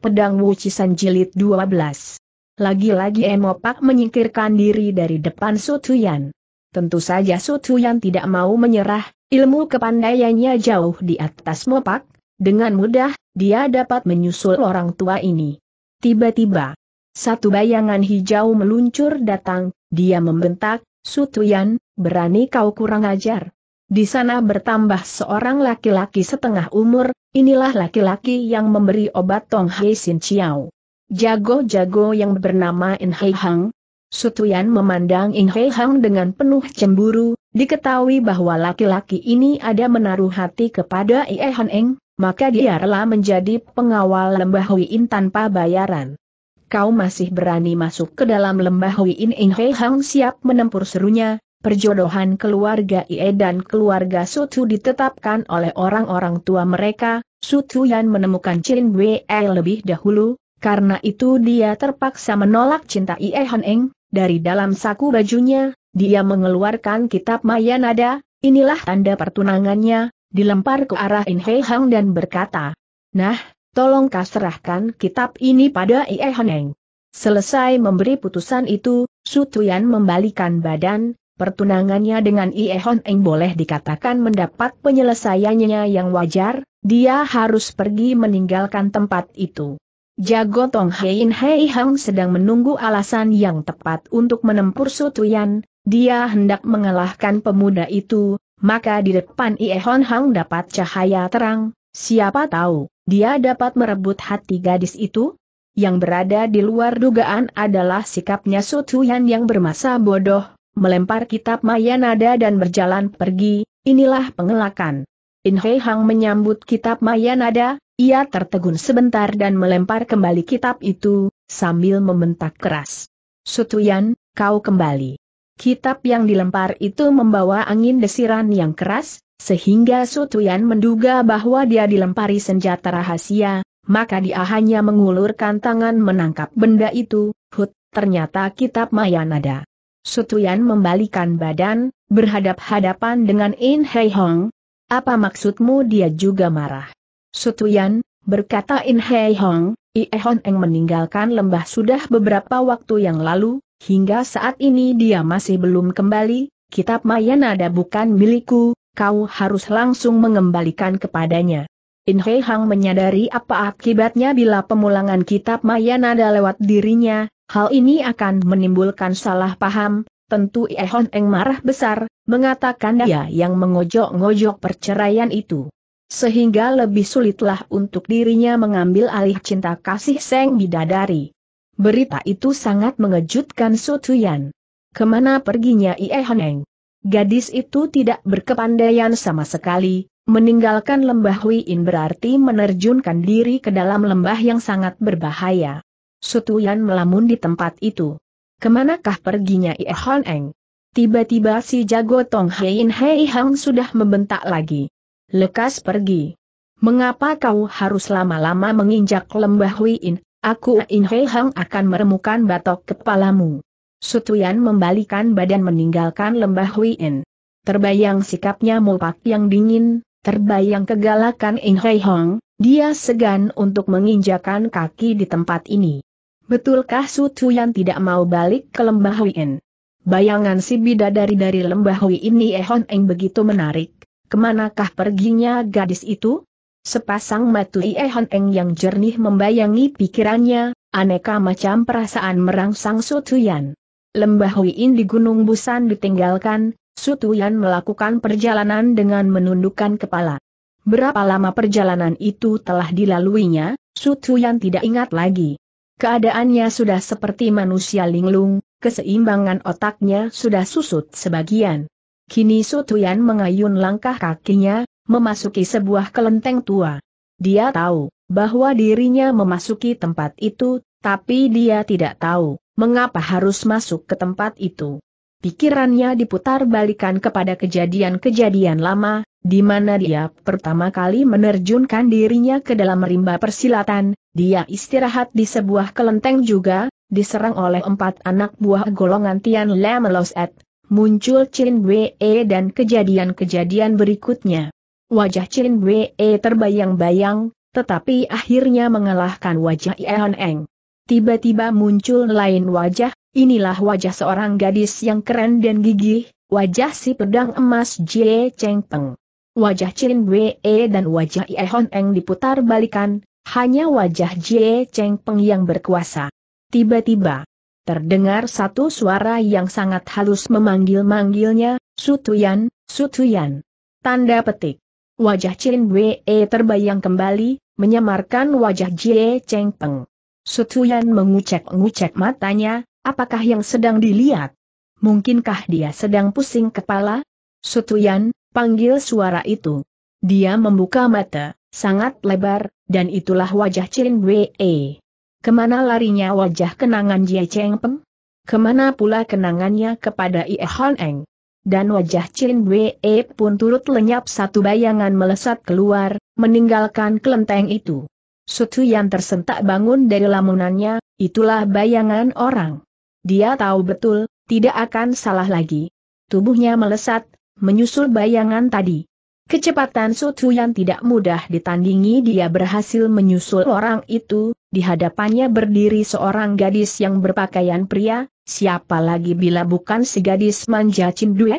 Pedang Wucisan Jilid 12. Lagi-lagi Emopak menyingkirkan diri dari depan Sutuyan. Tentu saja Sutuyan tidak mau menyerah, ilmu kepandaiannya jauh di atas Mopak, dengan mudah, dia dapat menyusul orang tua ini. Tiba-tiba, satu bayangan hijau meluncur datang, dia membentak, Sutuyan, berani kau kurang ajar. Di sana bertambah seorang laki-laki setengah umur, inilah laki-laki yang memberi obat Tong Hei Sin Chiao. Jago-jago yang bernama In Hei Hang, Sutuyan memandang In Hei Hang dengan penuh cemburu, diketahui bahwa laki-laki ini ada menaruh hati kepada Ie Han Eng, maka dia rela menjadi pengawal lembah Hui In tanpa bayaran. Kau masih berani masuk ke dalam lembah Huiin In Hei Hang siap menempur serunya, perjodohan keluarga Ie dan keluarga Sutu ditetapkan oleh orang-orang tua mereka, Sutu Yan menemukan Chin Wei lebih dahulu, karena itu dia terpaksa menolak cinta Ie Han Eng, dari dalam saku bajunya, dia mengeluarkan kitab Mayanada, inilah tanda pertunangannya, dilempar ke arah In Hei Hang dan berkata, Nah, tolong kau serahkan kitab ini pada Ie Han Eng. Selesai memberi putusan itu, Sutu Yan membalikan badan, pertunangannya dengan Ie Hon Eng boleh dikatakan mendapat penyelesaiannya yang wajar, dia harus pergi meninggalkan tempat itu. Jago Tong Hein Hei Hang sedang menunggu alasan yang tepat untuk menempur Sutuyan, dia hendak mengalahkan pemuda itu, maka di depan Ie Hon Hang dapat cahaya terang, siapa tahu, dia dapat merebut hati gadis itu? Yang berada di luar dugaan adalah sikapnya Sutuyan yang bermasa bodoh, melempar kitab Mayanada dan berjalan pergi, inilah pengelakan. In Hei Hang menyambut kitab Mayanada, ia tertegun sebentar dan melempar kembali kitab itu, sambil membentak keras. Sutuyan, kau kembali. Kitab yang dilempar itu membawa angin desiran yang keras, sehingga Sutuyan menduga bahwa dia dilempari senjata rahasia, maka dia hanya mengulurkan tangan menangkap benda itu, hut, ternyata kitab Mayanada. Sutuyan membalikan badan, berhadap-hadapan dengan In Hei Hong. Apa maksudmu dia juga marah? Sutuyan, berkata In Hei Hong, Ie Hon Eng meninggalkan lembah sudah beberapa waktu yang lalu, hingga saat ini dia masih belum kembali, kitab Mayanada bukan milikku, kau harus langsung mengembalikan kepadanya. In Hei Hong menyadari apa akibatnya bila pemulangan kitab Mayanada lewat dirinya, Hal ini akan menimbulkan salah paham, tentu Ehon Eng marah besar, mengatakan dia yang mengojok-ngojok perceraian itu. Sehingga lebih sulitlah untuk dirinya mengambil alih cinta kasih Seng Bidadari. Berita itu sangat mengejutkan Sutuyan. Kemana perginya Ehon Eng? Gadis itu tidak berkepandaian sama sekali, meninggalkan lembah Huiin berarti menerjunkan diri ke dalam lembah yang sangat berbahaya. Sutuyan melamun di tempat itu. Kemanakah perginya Ie Hon Eng? Tiba-tiba si jago Tong Hein Hei Hang sudah membentak lagi. Lekas pergi. Mengapa kau harus lama-lama menginjak lembah Huiin? Aku In Hei Hang akan meremukan batok kepalamu. Sutuyan membalikan badan meninggalkan lembah Huiin. Terbayang sikapnya Mulpak yang dingin, terbayang kegalakan In Hei Hang, dia segan untuk menginjakan kaki di tempat ini. Betulkah Su Tuyan tidak mau balik ke Lembah Huiin? Bayangan si bidadari dari Lembah Hui ini Ehon Eng begitu menarik. Kemanakah perginya gadis itu? Sepasang mata Ehon Eng yang jernih membayangi pikirannya, aneka macam perasaan merangsang Su Tuyan. Lembah Huiin di Gunung Busan ditinggalkan, Sutuyan melakukan perjalanan dengan menundukkan kepala. Berapa lama perjalanan itu telah dilaluinya, Sutuyan tidak ingat lagi. Keadaannya sudah seperti manusia linglung, keseimbangan otaknya sudah susut sebagian. Kini Sutuyan mengayun langkah kakinya, memasuki sebuah kelenteng tua. Dia tahu bahwa dirinya memasuki tempat itu, tapi dia tidak tahu mengapa harus masuk ke tempat itu. Pikirannya diputar balikan kepada kejadian-kejadian lama, di mana dia pertama kali menerjunkan dirinya ke dalam rimba persilatan, dia istirahat di sebuah kelenteng juga, diserang oleh empat anak buah golongan Tian Lameloset, muncul Chin Wei dan kejadian-kejadian berikutnya. Wajah Chin Wei terbayang-bayang, tetapi akhirnya mengalahkan wajah Ian Eng. Tiba-tiba muncul lain wajah, inilah wajah seorang gadis yang keren dan gigih, wajah si pedang emas Jie Cheng Peng. Wajah Chin Wei dan wajah Ie Hon Eng diputar balikan, hanya wajah Jie Cheng Peng yang berkuasa. Tiba-tiba, terdengar satu suara yang sangat halus memanggil-manggilnya, Sutuyan, Sutuyan. Tanda petik. Wajah Chin Wei terbayang kembali, menyamarkan wajah Jie Cheng Peng. Sutuyan mengucek-ngucek matanya, apakah yang sedang dilihat? Mungkinkah dia sedang pusing kepala? Sutuyan, Panggil suara itu. Dia membuka mata, sangat lebar, dan itulah wajah Chin Wei. Kemana larinya wajah kenangan Jie Cheng Peng? Kemana pula kenangannya kepada Ie Hon Eng? Dan wajah Chin Wei pun turut lenyap satu bayangan melesat keluar, meninggalkan kelenteng itu. Sutu yang tersentak bangun dari lamunannya, itulah bayangan orang. Dia tahu betul, tidak akan salah lagi. Tubuhnya melesat, menyusul bayangan tadi. Kecepatan Sutuyan tidak mudah ditandingi dia berhasil menyusul orang itu, di hadapannya berdiri seorang gadis yang berpakaian pria, siapa lagi bila bukan si gadis manja Cindue.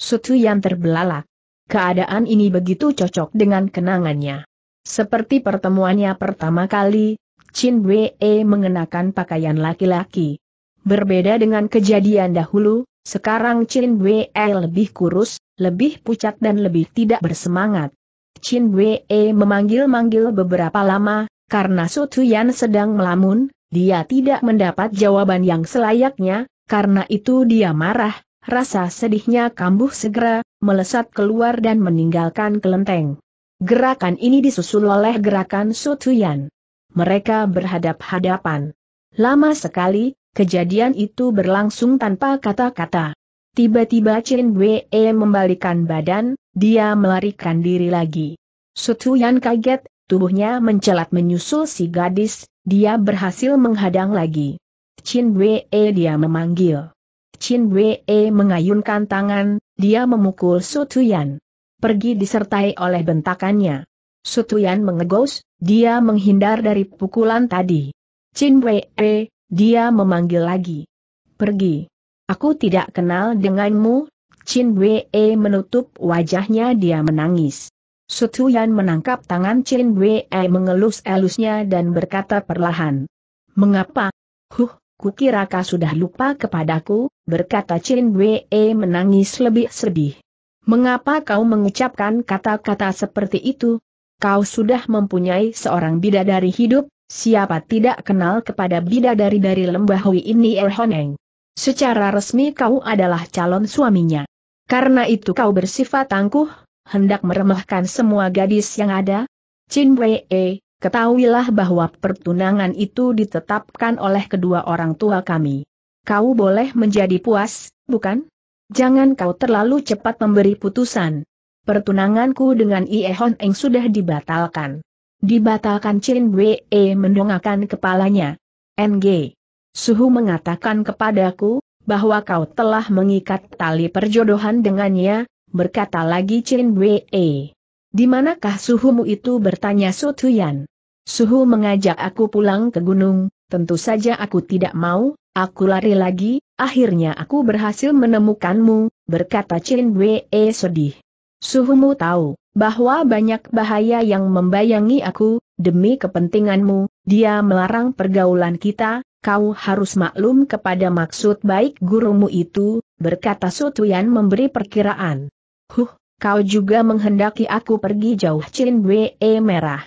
Sutuyan terbelalak. Keadaan ini begitu cocok dengan kenangannya. Seperti pertemuannya pertama kali, Chin Wei mengenakan pakaian laki-laki. Berbeda dengan kejadian dahulu, sekarang Chin Wei lebih kurus, lebih pucat dan lebih tidak bersemangat. Chin Wei memanggil-manggil beberapa lama, karena Su Tuyan sedang melamun, dia tidak mendapat jawaban yang selayaknya, karena itu dia marah, rasa sedihnya kambuh segera, melesat keluar dan meninggalkan kelenteng. Gerakan ini disusul oleh gerakan Su Tuyan. Mereka berhadap-hadapan. Lama sekali, Kejadian itu berlangsung tanpa kata-kata. Tiba-tiba Chen Wei membalikan badan, dia melarikan diri lagi. Sutuyan kaget, tubuhnya mencelat menyusul si gadis, dia berhasil menghadang lagi. Chin Wei dia memanggil. Chin Wei mengayunkan tangan, dia memukul Sutuyan. Pergi disertai oleh bentakannya. Sutuyan mengegos, dia menghindar dari pukulan tadi. Chin Wei dia memanggil lagi. Pergi. Aku tidak kenal denganmu, Chin Wei menutup wajahnya dia menangis. Sutuyan menangkap tangan Chin Wei mengelus-elusnya dan berkata perlahan. Mengapa? Huh, kukira kau sudah lupa kepadaku, berkata Chin Wei menangis lebih sedih. Mengapa kau mengucapkan kata-kata seperti itu? Kau sudah mempunyai seorang bidadari hidup, Siapa tidak kenal kepada bidadari dari Lembah Hui ini Erhoneng? Secara resmi kau adalah calon suaminya. Karena itu kau bersifat tangguh, hendak meremehkan semua gadis yang ada? Chin Wei, e, ketahuilah bahwa pertunangan itu ditetapkan oleh kedua orang tua kami. Kau boleh menjadi puas, bukan? Jangan kau terlalu cepat memberi putusan. Pertunanganku dengan Ie Hon Eng sudah dibatalkan. Dibatalkan Chin Wee mendongakkan kepalanya. NG. Suhu mengatakan kepadaku, bahwa kau telah mengikat tali perjodohan dengannya, berkata lagi Chin Wee. Di manakah suhumu itu bertanya Sutuyan? Suhu mengajak aku pulang ke gunung, tentu saja aku tidak mau, aku lari lagi, akhirnya aku berhasil menemukanmu, berkata Chin Wee sedih. Suhumu tahu, bahwa banyak bahaya yang membayangi aku, demi kepentinganmu, dia melarang pergaulan kita, kau harus maklum kepada maksud baik gurumu itu, berkata Sutuyan memberi perkiraan. Huh, kau juga menghendaki aku pergi jauh Chin Wee merah.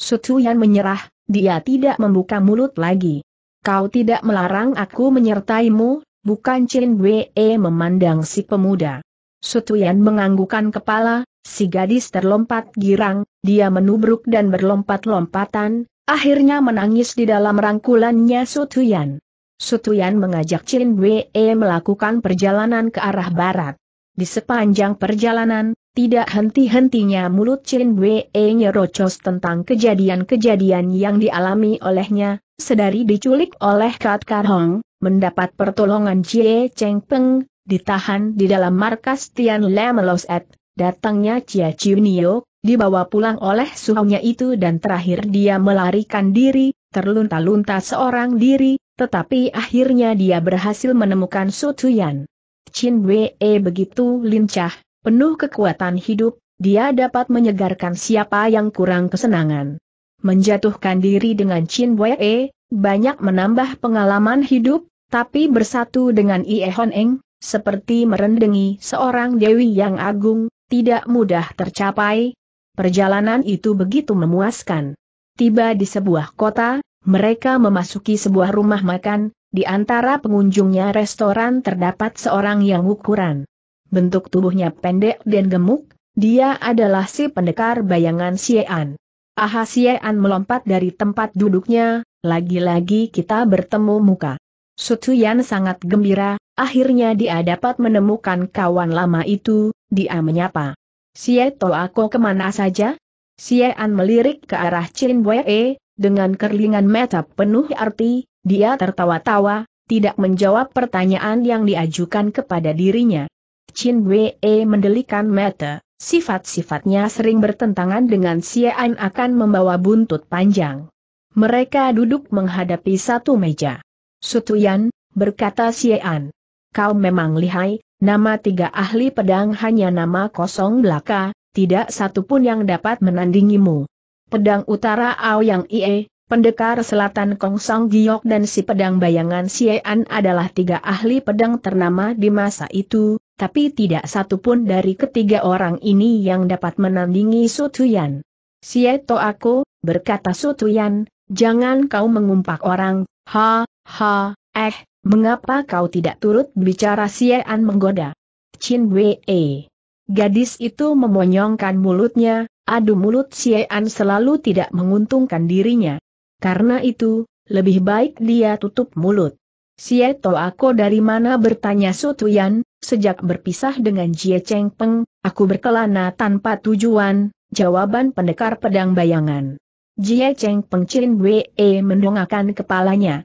Sutuyan menyerah, dia tidak membuka mulut lagi. Kau tidak melarang aku menyertaimu, bukan Chin Wee memandang si pemuda. Sutuyan menganggukan kepala, si gadis terlompat girang, dia menubruk dan berlompat-lompatan, akhirnya menangis di dalam rangkulannya Sutuyan. Sutuyan mengajak Chin Wei melakukan perjalanan ke arah barat. Di sepanjang perjalanan, tidak henti-hentinya mulut Chin Wei nyerocos tentang kejadian-kejadian yang dialami olehnya, sedari diculik oleh Kat Kar Hong, mendapat pertolongan Jie Cheng Peng, ditahan di dalam markas Tian Le at, datangnya Chia Chiu dibawa pulang oleh suhunya itu dan terakhir dia melarikan diri, terlunta-lunta seorang diri, tetapi akhirnya dia berhasil menemukan Su Tuyan. Chin Wei begitu lincah, penuh kekuatan hidup, dia dapat menyegarkan siapa yang kurang kesenangan. Menjatuhkan diri dengan Chin Wei, banyak menambah pengalaman hidup, tapi bersatu dengan Ie Hon Eng, seperti merendengi seorang dewi yang agung, tidak mudah tercapai. Perjalanan itu begitu memuaskan. Tiba di sebuah kota, mereka memasuki sebuah rumah makan, di antara pengunjungnya restoran terdapat seorang yang ukuran. Bentuk tubuhnya pendek dan gemuk, dia adalah si pendekar bayangan Xie'an. Aha Xie'an melompat dari tempat duduknya, lagi-lagi kita bertemu muka. Sutuyan sangat gembira, Akhirnya dia dapat menemukan kawan lama itu, dia menyapa. Sia To aku kemana saja? Sia An melirik ke arah Chin Wei, dengan kerlingan mata penuh arti, dia tertawa-tawa, tidak menjawab pertanyaan yang diajukan kepada dirinya. Chin Wei mendelikan mata, sifat-sifatnya sering bertentangan dengan Sia An akan membawa buntut panjang. Mereka duduk menghadapi satu meja. Sutuyan, berkata Sia An kau memang lihai, nama tiga ahli pedang hanya nama kosong belaka, tidak satupun yang dapat menandingimu. Pedang utara Ao Yang Ie, pendekar selatan Kong Song Giok dan si pedang bayangan Siean adalah tiga ahli pedang ternama di masa itu, tapi tidak satupun dari ketiga orang ini yang dapat menandingi Sutuyan. To aku, berkata Tuyan, jangan kau mengumpak orang, ha, ha, eh, Mengapa kau tidak turut bicara Sian menggoda? Chin Wei. Gadis itu memonyongkan mulutnya, adu mulut Sian selalu tidak menguntungkan dirinya. Karena itu, lebih baik dia tutup mulut. Sieto aku dari mana bertanya Sutuyan, sejak berpisah dengan Jie Cheng Peng, aku berkelana tanpa tujuan, jawaban pendekar pedang bayangan. Jie Cheng Peng Chin Wei mendongakkan kepalanya.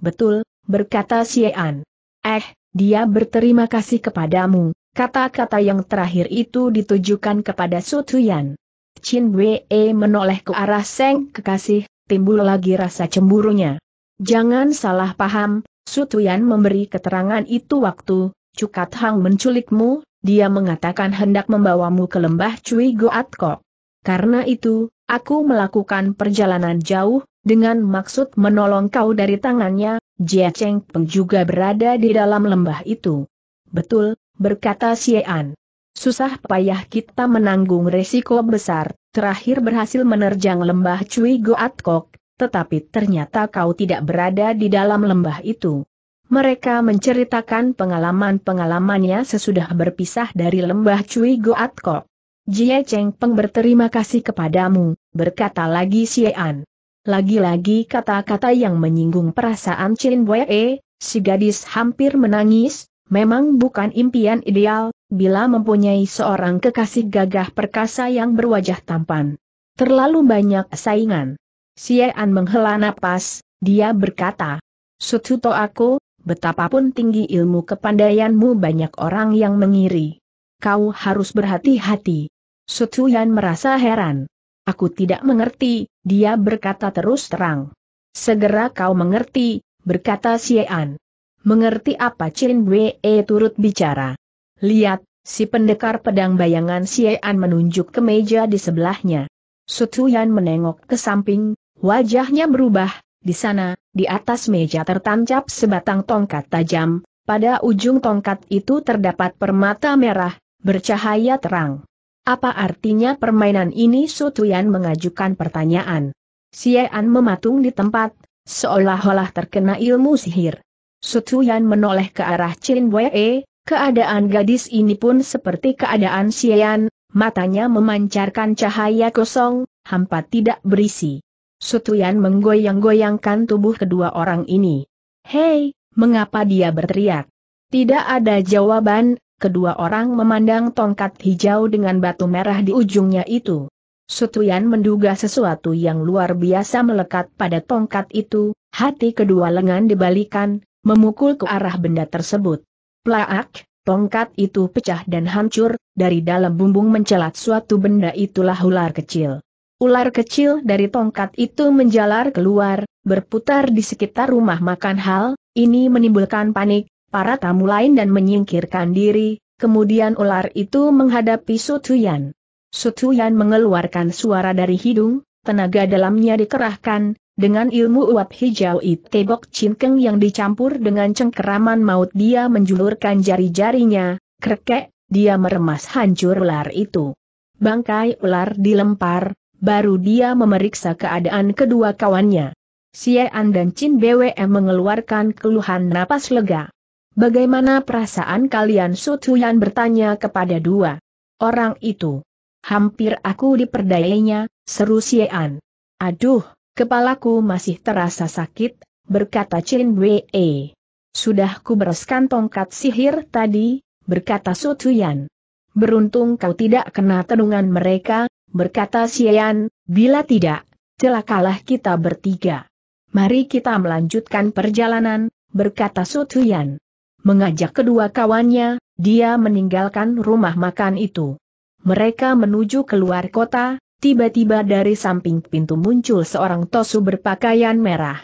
Betul, berkata Xiean. Eh, dia berterima kasih kepadamu, kata-kata yang terakhir itu ditujukan kepada Sutuyan. Chin Wei menoleh ke arah Seng kekasih, timbul lagi rasa cemburunya. Jangan salah paham, Sutuyan memberi keterangan itu waktu, Cukat Hang menculikmu, dia mengatakan hendak membawamu ke lembah Cui Goat Kok. Karena itu, aku melakukan perjalanan jauh, dengan maksud menolong kau dari tangannya, Jia Cheng Peng juga berada di dalam lembah itu. Betul, berkata Xian. Susah payah kita menanggung resiko besar, terakhir berhasil menerjang lembah Cui Goat Kok, tetapi ternyata kau tidak berada di dalam lembah itu. Mereka menceritakan pengalaman-pengalamannya sesudah berpisah dari lembah Cui Goat Kok. Jie Cheng Peng berterima kasih kepadamu, berkata lagi Xian. Lagi-lagi kata-kata yang menyinggung perasaan Chin Wei, e, si gadis hampir menangis, memang bukan impian ideal, bila mempunyai seorang kekasih gagah perkasa yang berwajah tampan. Terlalu banyak saingan. Siaan menghela napas, dia berkata, Sututo aku, betapapun tinggi ilmu kepandaianmu banyak orang yang mengiri. Kau harus berhati-hati. Sutuyan merasa heran. Aku tidak mengerti, dia berkata terus terang. Segera kau mengerti, berkata Xiean. Mengerti apa Chin Wei turut bicara. Lihat, si pendekar pedang bayangan Xiean menunjuk ke meja di sebelahnya. Sutuyan menengok ke samping, wajahnya berubah, di sana, di atas meja tertancap sebatang tongkat tajam, pada ujung tongkat itu terdapat permata merah, bercahaya terang. Apa artinya permainan ini Sutuyan mengajukan pertanyaan. Siaan mematung di tempat, seolah-olah terkena ilmu sihir. Sutuyan menoleh ke arah Chin Wei. keadaan gadis ini pun seperti keadaan Siaan, matanya memancarkan cahaya kosong, hampa tidak berisi. Sutuyan menggoyang-goyangkan tubuh kedua orang ini. Hei, mengapa dia berteriak? Tidak ada jawaban, kedua orang memandang tongkat hijau dengan batu merah di ujungnya itu. Sutuyan menduga sesuatu yang luar biasa melekat pada tongkat itu, hati kedua lengan dibalikan, memukul ke arah benda tersebut. Plaak, tongkat itu pecah dan hancur, dari dalam bumbung mencelat suatu benda itulah ular kecil. Ular kecil dari tongkat itu menjalar keluar, berputar di sekitar rumah makan hal, ini menimbulkan panik, para tamu lain dan menyingkirkan diri, kemudian ular itu menghadapi Sutuyan. Sutuyan mengeluarkan suara dari hidung, tenaga dalamnya dikerahkan, dengan ilmu uap hijau itebok cinkeng yang dicampur dengan cengkeraman maut dia menjulurkan jari-jarinya, krekek, dia meremas hancur ular itu. Bangkai ular dilempar, baru dia memeriksa keadaan kedua kawannya. Siaan dan Chin BWM mengeluarkan keluhan napas lega. Bagaimana perasaan kalian Su bertanya kepada dua orang itu. Hampir aku diperdayainya, seru Sian. Aduh, kepalaku masih terasa sakit, berkata Chin Wei. Sudah ku bereskan tongkat sihir tadi, berkata Su Beruntung kau tidak kena tenungan mereka, berkata Sian, bila tidak, celakalah kita bertiga. Mari kita melanjutkan perjalanan, berkata Su mengajak kedua kawannya, dia meninggalkan rumah makan itu. Mereka menuju keluar kota, tiba-tiba dari samping pintu muncul seorang Tosu berpakaian merah.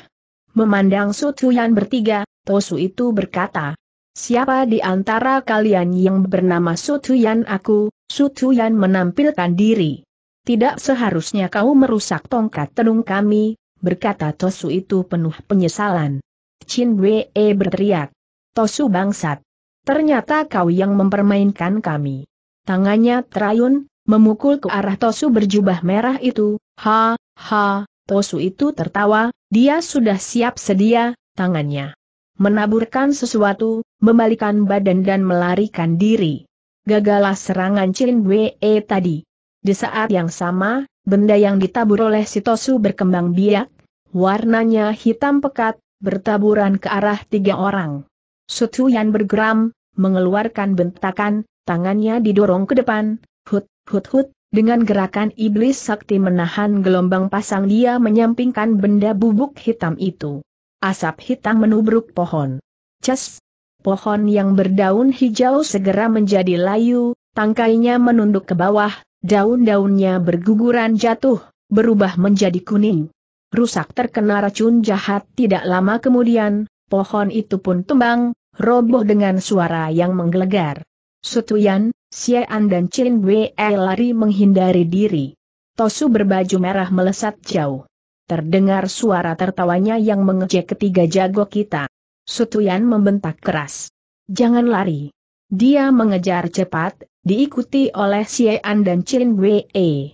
Memandang Sutuyan bertiga, Tosu itu berkata, Siapa di antara kalian yang bernama Sutuyan aku, Sutuyan menampilkan diri. Tidak seharusnya kau merusak tongkat tenung kami, berkata Tosu itu penuh penyesalan. Chin Wei berteriak. Tosu bangsat. Ternyata kau yang mempermainkan kami. Tangannya terayun, memukul ke arah Tosu berjubah merah itu, ha, ha, Tosu itu tertawa, dia sudah siap sedia, tangannya. Menaburkan sesuatu, membalikan badan dan melarikan diri. Gagalah serangan Chin Wei tadi. Di saat yang sama, benda yang ditabur oleh si Tosu berkembang biak, warnanya hitam pekat, bertaburan ke arah tiga orang. Sutuyan bergeram, mengeluarkan bentakan, tangannya didorong ke depan, hut, hut, hut, dengan gerakan iblis sakti menahan gelombang pasang dia menyampingkan benda bubuk hitam itu. Asap hitam menubruk pohon. Ces! Pohon yang berdaun hijau segera menjadi layu, tangkainya menunduk ke bawah, daun-daunnya berguguran jatuh, berubah menjadi kuning. Rusak terkena racun jahat tidak lama kemudian, pohon itu pun tumbang, roboh dengan suara yang menggelegar. Sutuyan, Xian dan Qin Wei lari menghindari diri. Tosu berbaju merah melesat jauh. Terdengar suara tertawanya yang mengejek ketiga jago kita. Sutuyan membentak keras. Jangan lari. Dia mengejar cepat, diikuti oleh Xian dan Qin Wei.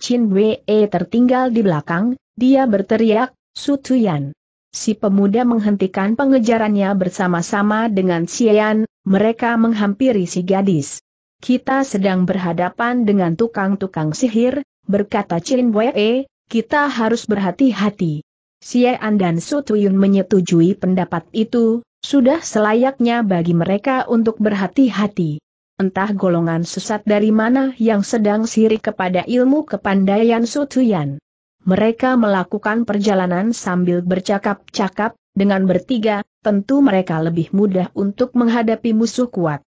Qin Wei tertinggal di belakang, dia berteriak, Sutuyan. Si pemuda menghentikan pengejarannya bersama-sama dengan Sian, mereka menghampiri si gadis. Kita sedang berhadapan dengan tukang-tukang sihir, berkata Chin Wei. kita harus berhati-hati. Sian dan Su Tuyun menyetujui pendapat itu, sudah selayaknya bagi mereka untuk berhati-hati. Entah golongan sesat dari mana yang sedang sirik kepada ilmu kepandaian Su Sutuyan mereka melakukan perjalanan sambil bercakap-cakap, dengan bertiga, tentu mereka lebih mudah untuk menghadapi musuh kuat.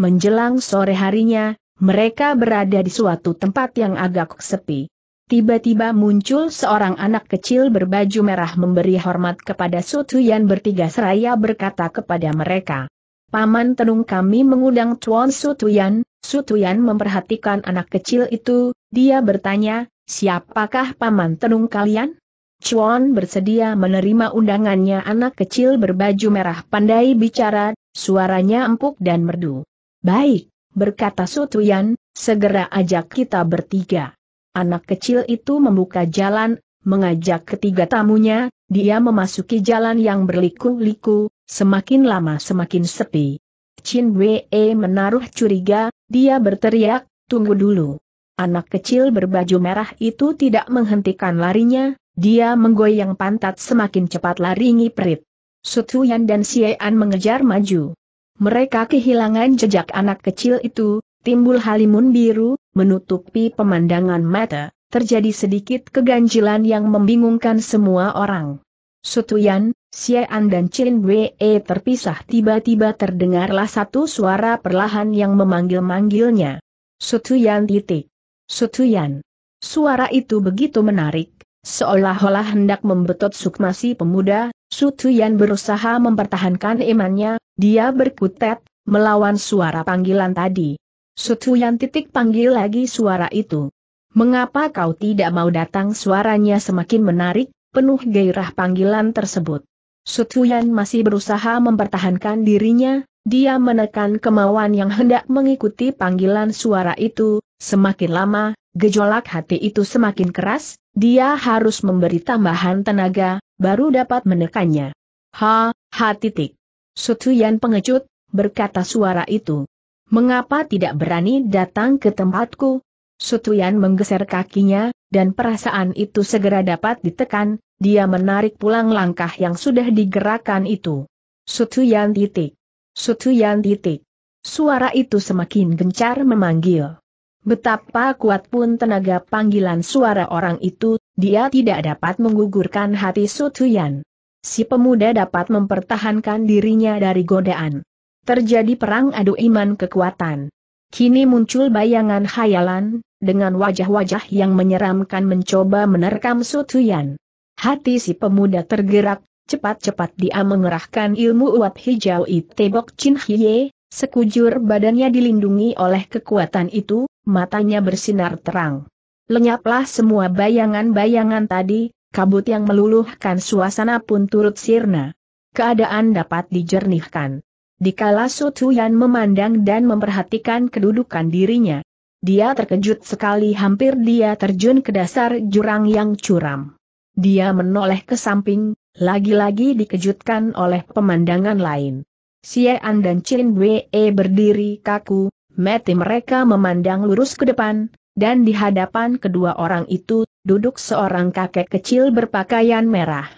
Menjelang sore harinya, mereka berada di suatu tempat yang agak sepi. Tiba-tiba muncul seorang anak kecil berbaju merah memberi hormat kepada Sutu Sutuyan bertiga seraya berkata kepada mereka. Paman Tenung kami mengundang Tuan Sutuyan, Sutuyan memperhatikan anak kecil itu, dia bertanya, Siapakah paman tenung kalian? Chuan bersedia menerima undangannya anak kecil berbaju merah pandai bicara, suaranya empuk dan merdu. Baik, berkata Sutuyan, segera ajak kita bertiga. Anak kecil itu membuka jalan, mengajak ketiga tamunya, dia memasuki jalan yang berliku-liku, semakin lama semakin sepi. Chin Wei menaruh curiga, dia berteriak, tunggu dulu. Anak kecil berbaju merah itu tidak menghentikan larinya, dia menggoyang pantat semakin cepat lari ngiprit. Sutuyan dan Siean mengejar maju. Mereka kehilangan jejak anak kecil itu, timbul halimun biru, menutupi pemandangan mata, terjadi sedikit keganjilan yang membingungkan semua orang. Sutuyan, Siean dan Chin Wei terpisah tiba-tiba terdengarlah satu suara perlahan yang memanggil-manggilnya. Sutuyan titik. Sutuyan. Suara itu begitu menarik, seolah-olah hendak membetot sukmasi pemuda, Sutuyan berusaha mempertahankan imannya, dia berkutet, melawan suara panggilan tadi. Sutuyan titik panggil lagi suara itu. Mengapa kau tidak mau datang suaranya semakin menarik, penuh gairah panggilan tersebut. Sutuyan masih berusaha mempertahankan dirinya, dia menekan kemauan yang hendak mengikuti panggilan suara itu, semakin lama, gejolak hati itu semakin keras, dia harus memberi tambahan tenaga, baru dapat menekannya. Ha, ha titik. Sutuyan pengecut, berkata suara itu. Mengapa tidak berani datang ke tempatku? Sutuyan menggeser kakinya, dan perasaan itu segera dapat ditekan, dia menarik pulang langkah yang sudah digerakkan itu. Sutuyan titik. Sutuyan titik. Suara itu semakin gencar memanggil. Betapa kuat pun tenaga panggilan suara orang itu, dia tidak dapat menggugurkan hati Sutuyan. Si pemuda dapat mempertahankan dirinya dari godaan. Terjadi perang adu iman kekuatan. Kini muncul bayangan khayalan, dengan wajah-wajah yang menyeramkan mencoba menerkam Sutuyan. Hati si pemuda tergerak, Cepat-cepat dia mengerahkan ilmu uap hijau Itebok Chin Hye, sekujur badannya dilindungi oleh kekuatan itu, matanya bersinar terang. Lenyaplah semua bayangan-bayangan tadi, kabut yang meluluhkan suasana pun turut sirna. Keadaan dapat dijernihkan. Dikala Sutuyan memandang dan memperhatikan kedudukan dirinya, dia terkejut sekali hampir dia terjun ke dasar jurang yang curam. Dia menoleh ke samping, lagi-lagi dikejutkan oleh pemandangan lain. Siean dan Chin Wei berdiri kaku, mati mereka memandang lurus ke depan, dan di hadapan kedua orang itu, duduk seorang kakek kecil berpakaian merah.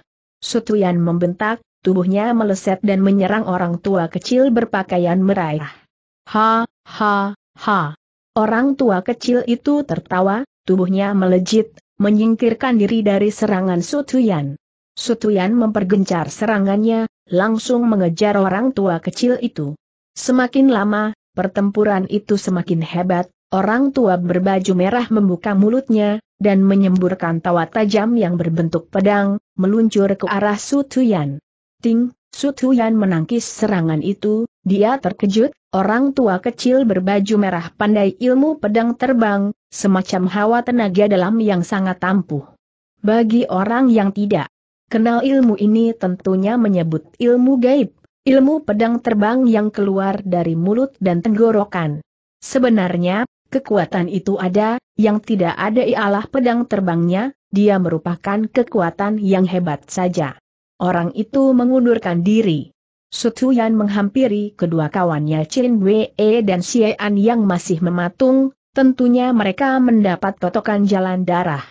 Sutuyan membentak, tubuhnya meleset dan menyerang orang tua kecil berpakaian merah. Ha, ha, ha. Orang tua kecil itu tertawa, tubuhnya melejit, menyingkirkan diri dari serangan Sutuyan. Sutuyan mempergencar serangannya, langsung mengejar orang tua kecil itu. Semakin lama, pertempuran itu semakin hebat, orang tua berbaju merah membuka mulutnya, dan menyemburkan tawa tajam yang berbentuk pedang, meluncur ke arah Sutuyan. Ting, Sutuyan menangkis serangan itu, dia terkejut, orang tua kecil berbaju merah pandai ilmu pedang terbang, semacam hawa tenaga dalam yang sangat ampuh. Bagi orang yang tidak Kenal ilmu ini tentunya menyebut ilmu gaib, ilmu pedang terbang yang keluar dari mulut dan tenggorokan. Sebenarnya, kekuatan itu ada, yang tidak ada ialah pedang terbangnya, dia merupakan kekuatan yang hebat saja. Orang itu mengundurkan diri. Sutuyan menghampiri kedua kawannya Chen Wei dan Xie An yang masih mematung, tentunya mereka mendapat totokan jalan darah.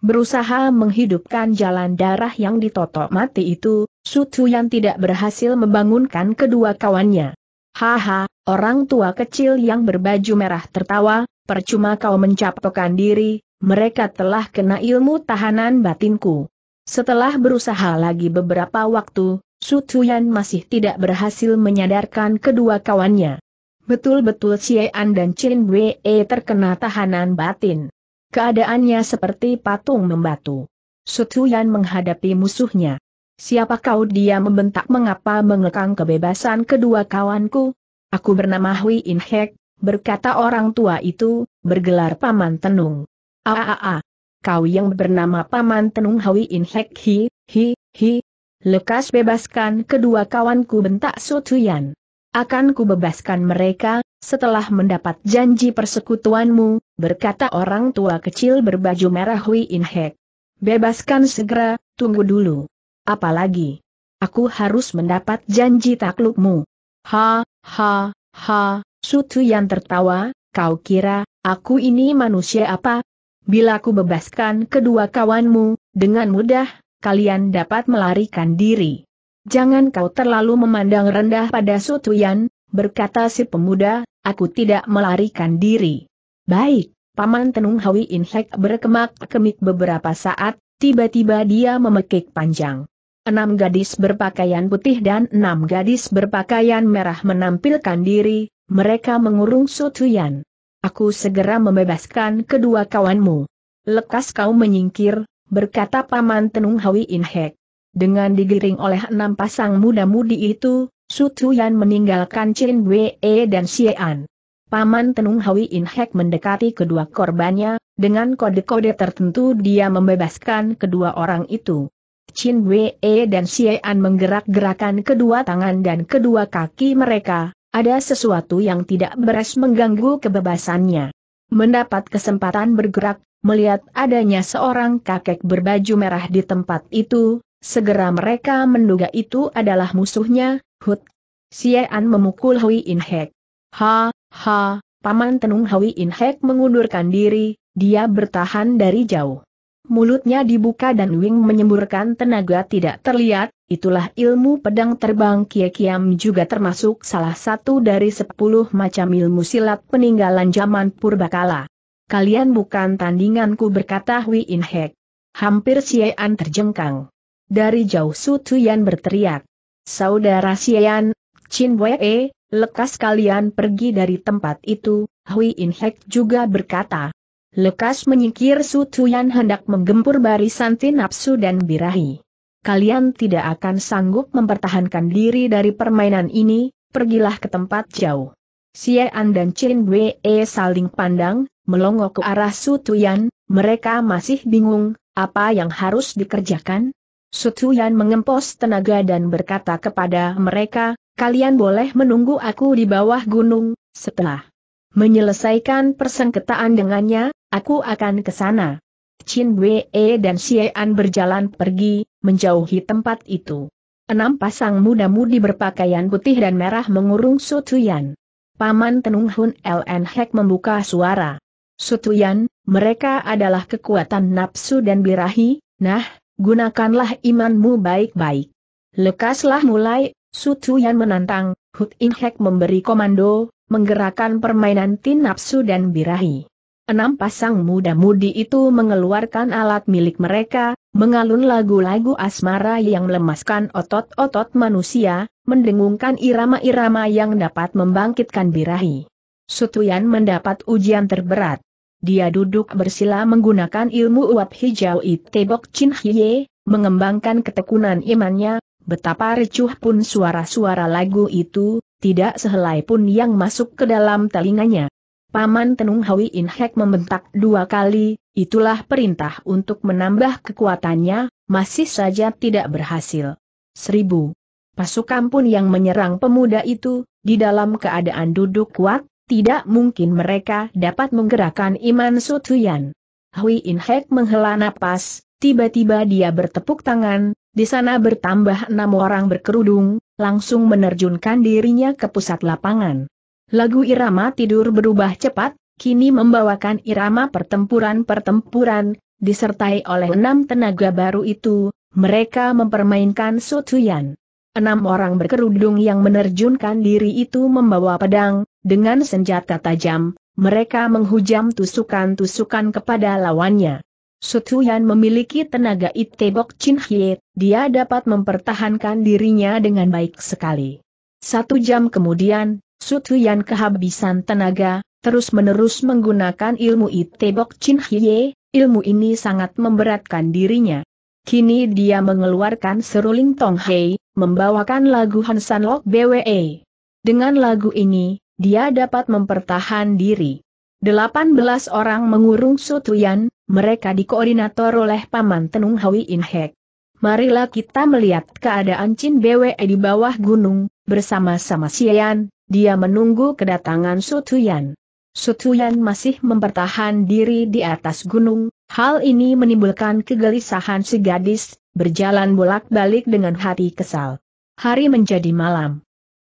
Berusaha menghidupkan jalan darah yang ditotok mati itu, Sutu yang tidak berhasil membangunkan kedua kawannya. Haha, orang tua kecil yang berbaju merah tertawa, percuma kau mencapokkan diri, mereka telah kena ilmu tahanan batinku. Setelah berusaha lagi beberapa waktu, Sutuyan masih tidak berhasil menyadarkan kedua kawannya. Betul-betul Cian dan Chin Wei terkena tahanan batin. Keadaannya seperti patung membatu. Sutuyan menghadapi musuhnya. Siapa kau dia membentak mengapa mengekang kebebasan kedua kawanku? Aku bernama Hui In Hek, berkata orang tua itu, bergelar Paman Tenung. Aaa, kau yang bernama Paman Tenung Hui In Hek hi, hi, hi. Lekas bebaskan kedua kawanku bentak Sutuyan. Akan kubebaskan mereka, setelah mendapat janji persekutuanmu, berkata orang tua kecil berbaju merah Hui In Hek. Bebaskan segera, tunggu dulu. Apalagi? Aku harus mendapat janji taklukmu. Ha, ha, ha, Sutu yang tertawa, kau kira, aku ini manusia apa? Bila aku bebaskan kedua kawanmu, dengan mudah, kalian dapat melarikan diri. Jangan kau terlalu memandang rendah pada Sutuyan, berkata si pemuda, Aku tidak melarikan diri. Baik, Paman Tenung Hawi Inhek berkemak-kemik beberapa saat, tiba-tiba dia memekik panjang. Enam gadis berpakaian putih dan enam gadis berpakaian merah menampilkan diri, mereka mengurung Sutuyan. Aku segera membebaskan kedua kawanmu. Lekas kau menyingkir, berkata Paman Tenung Hawi Inhek. Dengan digiring oleh enam pasang muda-mudi itu, Su Tuyan meninggalkan Chin Wei dan Xian. Paman Tenung Hui In Hek mendekati kedua korbannya, dengan kode-kode tertentu dia membebaskan kedua orang itu. Chin Wei dan Xian menggerak-gerakan kedua tangan dan kedua kaki mereka, ada sesuatu yang tidak beres mengganggu kebebasannya. Mendapat kesempatan bergerak, melihat adanya seorang kakek berbaju merah di tempat itu, segera mereka menduga itu adalah musuhnya, Hut. An memukul Hui In Hek. Ha, ha, Paman Tenung Hui In Hek mengundurkan diri, dia bertahan dari jauh. Mulutnya dibuka dan Wing menyemburkan tenaga tidak terlihat, itulah ilmu pedang terbang Kie Kiam juga termasuk salah satu dari sepuluh macam ilmu silat peninggalan zaman purbakala. Kalian bukan tandinganku berkata Hui In Hek. Hampir An terjengkang. Dari jauh Su Tuyan berteriak. Saudara Sian, Chin Wei, lekas kalian pergi dari tempat itu, Hui In Hek juga berkata. Lekas menyingkir Su Tuyan hendak menggempur barisan Tinapsu dan Birahi. Kalian tidak akan sanggup mempertahankan diri dari permainan ini, pergilah ke tempat jauh. Xian dan Chin Wei saling pandang, melongo ke arah Su Tuyan, mereka masih bingung, apa yang harus dikerjakan? Sutuyan mengempos tenaga dan berkata kepada mereka, kalian boleh menunggu aku di bawah gunung, setelah menyelesaikan persengketaan dengannya, aku akan ke sana. Chin Wei e dan Xian berjalan pergi, menjauhi tempat itu. Enam pasang muda-mudi berpakaian putih dan merah mengurung Sutuyan. Paman Tenung Hun LN Hek membuka suara. Sutuyan, mereka adalah kekuatan nafsu dan birahi, nah, gunakanlah imanmu baik-baik. Lekaslah mulai, Sutuyan menantang, Hut In Hek memberi komando, menggerakkan permainan tin nafsu dan birahi. Enam pasang muda-mudi itu mengeluarkan alat milik mereka, mengalun lagu-lagu asmara yang melemaskan otot-otot manusia, mendengungkan irama-irama yang dapat membangkitkan birahi. Sutuyan mendapat ujian terberat. Dia duduk bersila menggunakan ilmu uap hijau Itebok Chin Hye, mengembangkan ketekunan imannya, betapa ricuh pun suara-suara lagu itu, tidak sehelai pun yang masuk ke dalam telinganya. Paman Tenung Hawi In Hek membentak dua kali, itulah perintah untuk menambah kekuatannya, masih saja tidak berhasil. Seribu pasukan pun yang menyerang pemuda itu, di dalam keadaan duduk kuat, tidak mungkin mereka dapat menggerakkan iman Sutuyan. Hui Inhek menghela napas, tiba-tiba dia bertepuk tangan, di sana bertambah enam orang berkerudung, langsung menerjunkan dirinya ke pusat lapangan. Lagu irama tidur berubah cepat, kini membawakan irama pertempuran-pertempuran, disertai oleh enam tenaga baru itu, mereka mempermainkan Sutuyan enam orang berkerudung yang menerjunkan diri itu membawa pedang, dengan senjata tajam, mereka menghujam tusukan-tusukan kepada lawannya. Sutuyan memiliki tenaga Itebok Chin dia dapat mempertahankan dirinya dengan baik sekali. Satu jam kemudian, Sutuyan kehabisan tenaga, terus-menerus menggunakan ilmu Itebok Chin ilmu ini sangat memberatkan dirinya. Kini dia mengeluarkan seruling Tong membawakan lagu Hansan Lok BWE. Dengan lagu ini, dia dapat mempertahan diri. 18 orang mengurung Sutuyan, mereka dikoordinator oleh Paman Tenung Hwi Inhek. Marilah kita melihat keadaan Chin BWE di bawah gunung, bersama-sama Sian, dia menunggu kedatangan Sutuyan. Sutuyan masih mempertahan diri di atas gunung, hal ini menimbulkan kegelisahan si gadis, berjalan bolak-balik dengan hati kesal. Hari menjadi malam.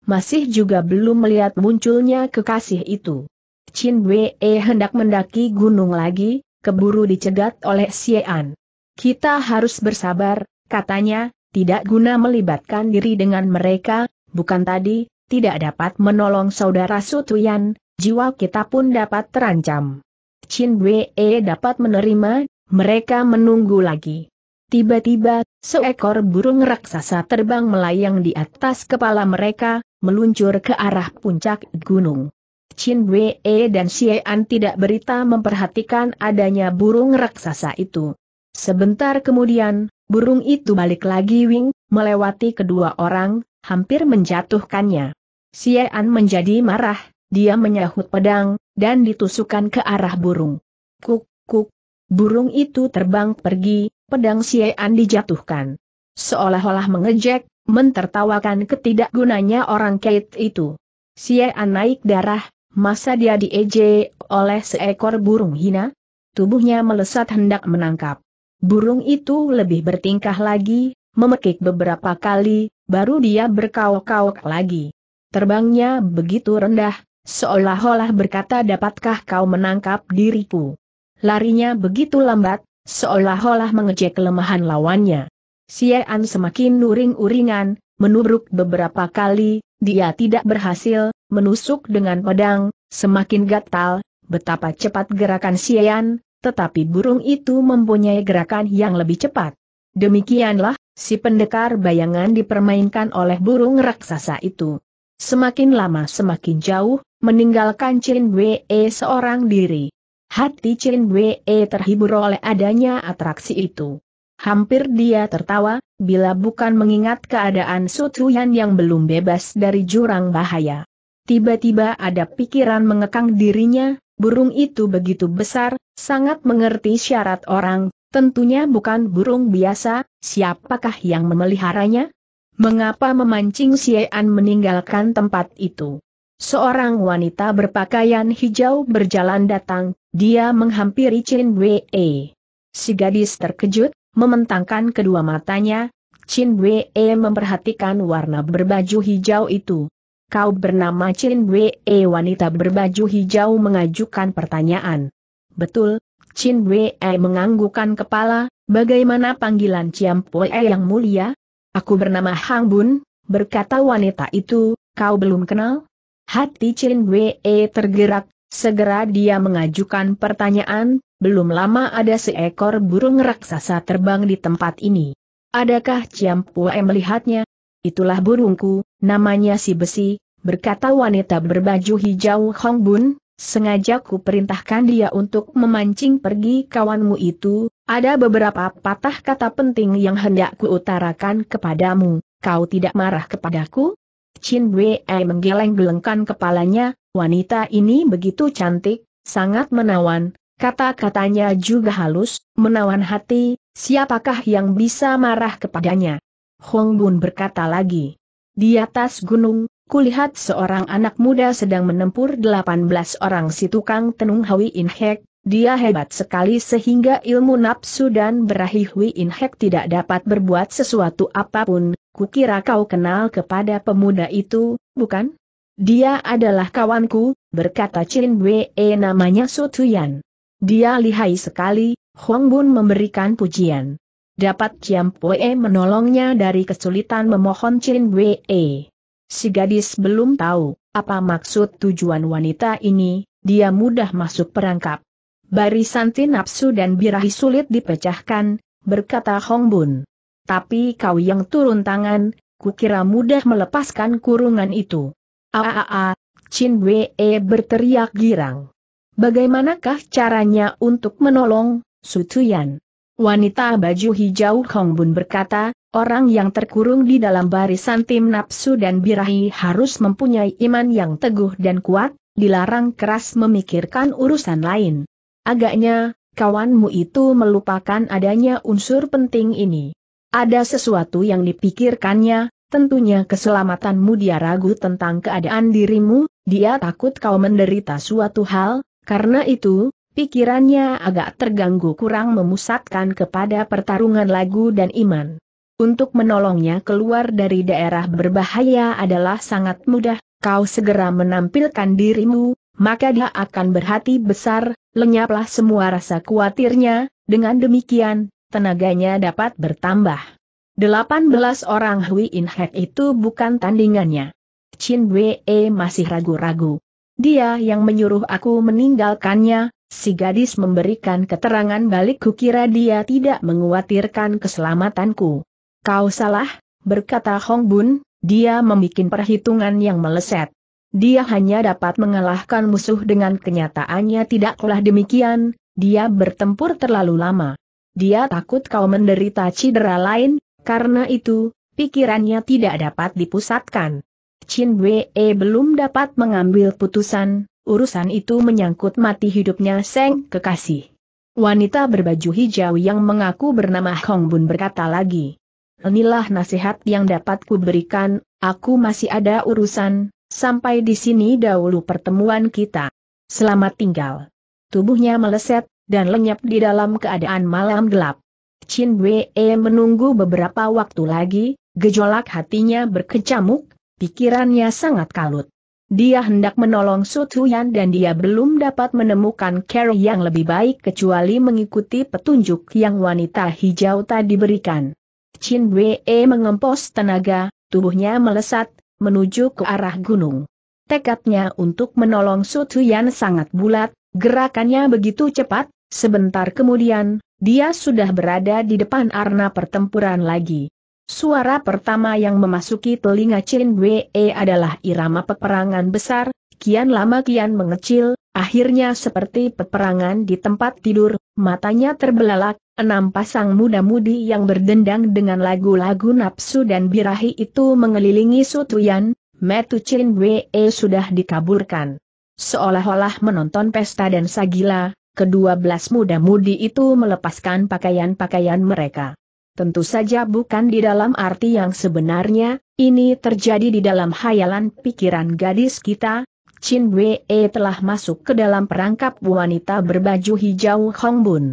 Masih juga belum melihat munculnya kekasih itu. Chin Wei hendak mendaki gunung lagi, keburu dicegat oleh Xian. Kita harus bersabar, katanya, tidak guna melibatkan diri dengan mereka, bukan tadi, tidak dapat menolong saudara Sutuyan, jiwa kita pun dapat terancam. Chin Wei dapat menerima, mereka menunggu lagi. Tiba-tiba, seekor burung raksasa terbang melayang di atas kepala mereka, meluncur ke arah puncak gunung. Chin Wei dan Xian tidak berita memperhatikan adanya burung raksasa itu. Sebentar kemudian, burung itu balik lagi wing, melewati kedua orang, hampir menjatuhkannya. Xian menjadi marah, dia menyahut pedang, dan ditusukkan ke arah burung. Kuk, kuk, Burung itu terbang pergi, pedang Siean dijatuhkan. Seolah-olah mengejek, mentertawakan ketidakgunanya orang Kate itu. Siean naik darah, masa dia dieje oleh seekor burung hina? Tubuhnya melesat hendak menangkap. Burung itu lebih bertingkah lagi, memekik beberapa kali, baru dia berkauk kauk lagi. Terbangnya begitu rendah, seolah-olah berkata dapatkah kau menangkap diriku. Larinya begitu lambat, seolah-olah mengejek kelemahan lawannya. Siaan semakin nuring-uringan, menubruk beberapa kali, dia tidak berhasil, menusuk dengan pedang, semakin gatal, betapa cepat gerakan Siaan, tetapi burung itu mempunyai gerakan yang lebih cepat. Demikianlah, si pendekar bayangan dipermainkan oleh burung raksasa itu. Semakin lama semakin jauh, meninggalkan Chin Wei seorang diri. Hati Chen Wei terhibur oleh adanya atraksi itu. Hampir dia tertawa, bila bukan mengingat keadaan Sutruyan yang belum bebas dari jurang bahaya. Tiba-tiba ada pikiran mengekang dirinya, burung itu begitu besar, sangat mengerti syarat orang, tentunya bukan burung biasa, siapakah yang memeliharanya? Mengapa memancing Siean meninggalkan tempat itu? Seorang wanita berpakaian hijau berjalan datang, dia menghampiri Chin Wei. Si gadis terkejut, mementangkan kedua matanya, Chin Wei memperhatikan warna berbaju hijau itu. Kau bernama Chin Wei, wanita berbaju hijau mengajukan pertanyaan. Betul, Chin Wei menganggukan kepala, bagaimana panggilan Chiam Poe yang mulia? Aku bernama Hang Bun, berkata wanita itu, kau belum kenal? Hati Chin Wei tergerak, segera dia mengajukan pertanyaan, belum lama ada seekor burung raksasa terbang di tempat ini. Adakah Ciam Pue melihatnya? Itulah burungku, namanya si besi, berkata wanita berbaju hijau Hong Bun, sengaja ku perintahkan dia untuk memancing pergi kawanmu itu, ada beberapa patah kata penting yang hendak ku utarakan kepadamu, kau tidak marah kepadaku? Chin Wei menggeleng-gelengkan kepalanya, wanita ini begitu cantik, sangat menawan, kata-katanya juga halus, menawan hati, siapakah yang bisa marah kepadanya? Hong Bun berkata lagi. Di atas gunung, kulihat seorang anak muda sedang menempur 18 orang si tukang tenung Hawi In Hek, dia hebat sekali sehingga ilmu nafsu dan berahi Hui In Hek tidak dapat berbuat sesuatu apapun, kukira kau kenal kepada pemuda itu, bukan? Dia adalah kawanku, berkata Chin Wei namanya Su Tuyan. Dia lihai sekali, Hong Bun memberikan pujian. Dapat Chiam Pue menolongnya dari kesulitan memohon Chin Wei. Si gadis belum tahu, apa maksud tujuan wanita ini, dia mudah masuk perangkap. Barisan tinapsu dan birahi sulit dipecahkan, berkata Hong Bun. Tapi kau yang turun tangan, kukira mudah melepaskan kurungan itu. Aaa, ah, ah, ah, Chin Wee berteriak girang. Bagaimanakah caranya untuk menolong, Su Tuyan? Wanita baju hijau Hong Bun berkata, orang yang terkurung di dalam barisan tim nafsu dan birahi harus mempunyai iman yang teguh dan kuat, dilarang keras memikirkan urusan lain. Agaknya, kawanmu itu melupakan adanya unsur penting ini. Ada sesuatu yang dipikirkannya, tentunya keselamatanmu dia ragu tentang keadaan dirimu, dia takut kau menderita suatu hal, karena itu, pikirannya agak terganggu kurang memusatkan kepada pertarungan lagu dan iman. Untuk menolongnya keluar dari daerah berbahaya adalah sangat mudah, kau segera menampilkan dirimu, maka dia akan berhati besar, lenyaplah semua rasa khawatirnya, dengan demikian, tenaganya dapat bertambah. 18 orang Hui In Hek itu bukan tandingannya. Chin Wei masih ragu-ragu. Dia yang menyuruh aku meninggalkannya, si gadis memberikan keterangan balik kukira dia tidak menguatirkan keselamatanku. Kau salah, berkata Hong Bun, dia membuat perhitungan yang meleset. Dia hanya dapat mengalahkan musuh dengan kenyataannya tidaklah demikian, dia bertempur terlalu lama. Dia takut kau menderita cedera lain, karena itu, pikirannya tidak dapat dipusatkan. Chin Wei belum dapat mengambil putusan, urusan itu menyangkut mati hidupnya Seng kekasih. Wanita berbaju hijau yang mengaku bernama Hong Bun berkata lagi. Inilah nasihat yang dapat kuberikan, aku masih ada urusan, Sampai di sini dahulu pertemuan kita. Selamat tinggal. Tubuhnya meleset, dan lenyap di dalam keadaan malam gelap. Chin Wei menunggu beberapa waktu lagi, gejolak hatinya berkecamuk, pikirannya sangat kalut. Dia hendak menolong Su Tuyan dan dia belum dapat menemukan cara yang lebih baik kecuali mengikuti petunjuk yang wanita hijau tadi berikan. Chin Wei mengempos tenaga, tubuhnya melesat, menuju ke arah gunung. Tekadnya untuk menolong Yan sangat bulat, gerakannya begitu cepat, sebentar kemudian, dia sudah berada di depan arena pertempuran lagi. Suara pertama yang memasuki telinga Chin Wei adalah irama peperangan besar, kian lama kian mengecil, Akhirnya seperti peperangan di tempat tidur, matanya terbelalak, enam pasang muda-mudi yang berdendang dengan lagu-lagu nafsu dan birahi itu mengelilingi Sutuyan, Metu Chin Wee sudah dikaburkan. Seolah-olah menonton pesta dan sagila, kedua belas muda-mudi itu melepaskan pakaian-pakaian mereka. Tentu saja bukan di dalam arti yang sebenarnya, ini terjadi di dalam hayalan pikiran gadis kita, Chin Wei e telah masuk ke dalam perangkap wanita berbaju hijau Hong Bun.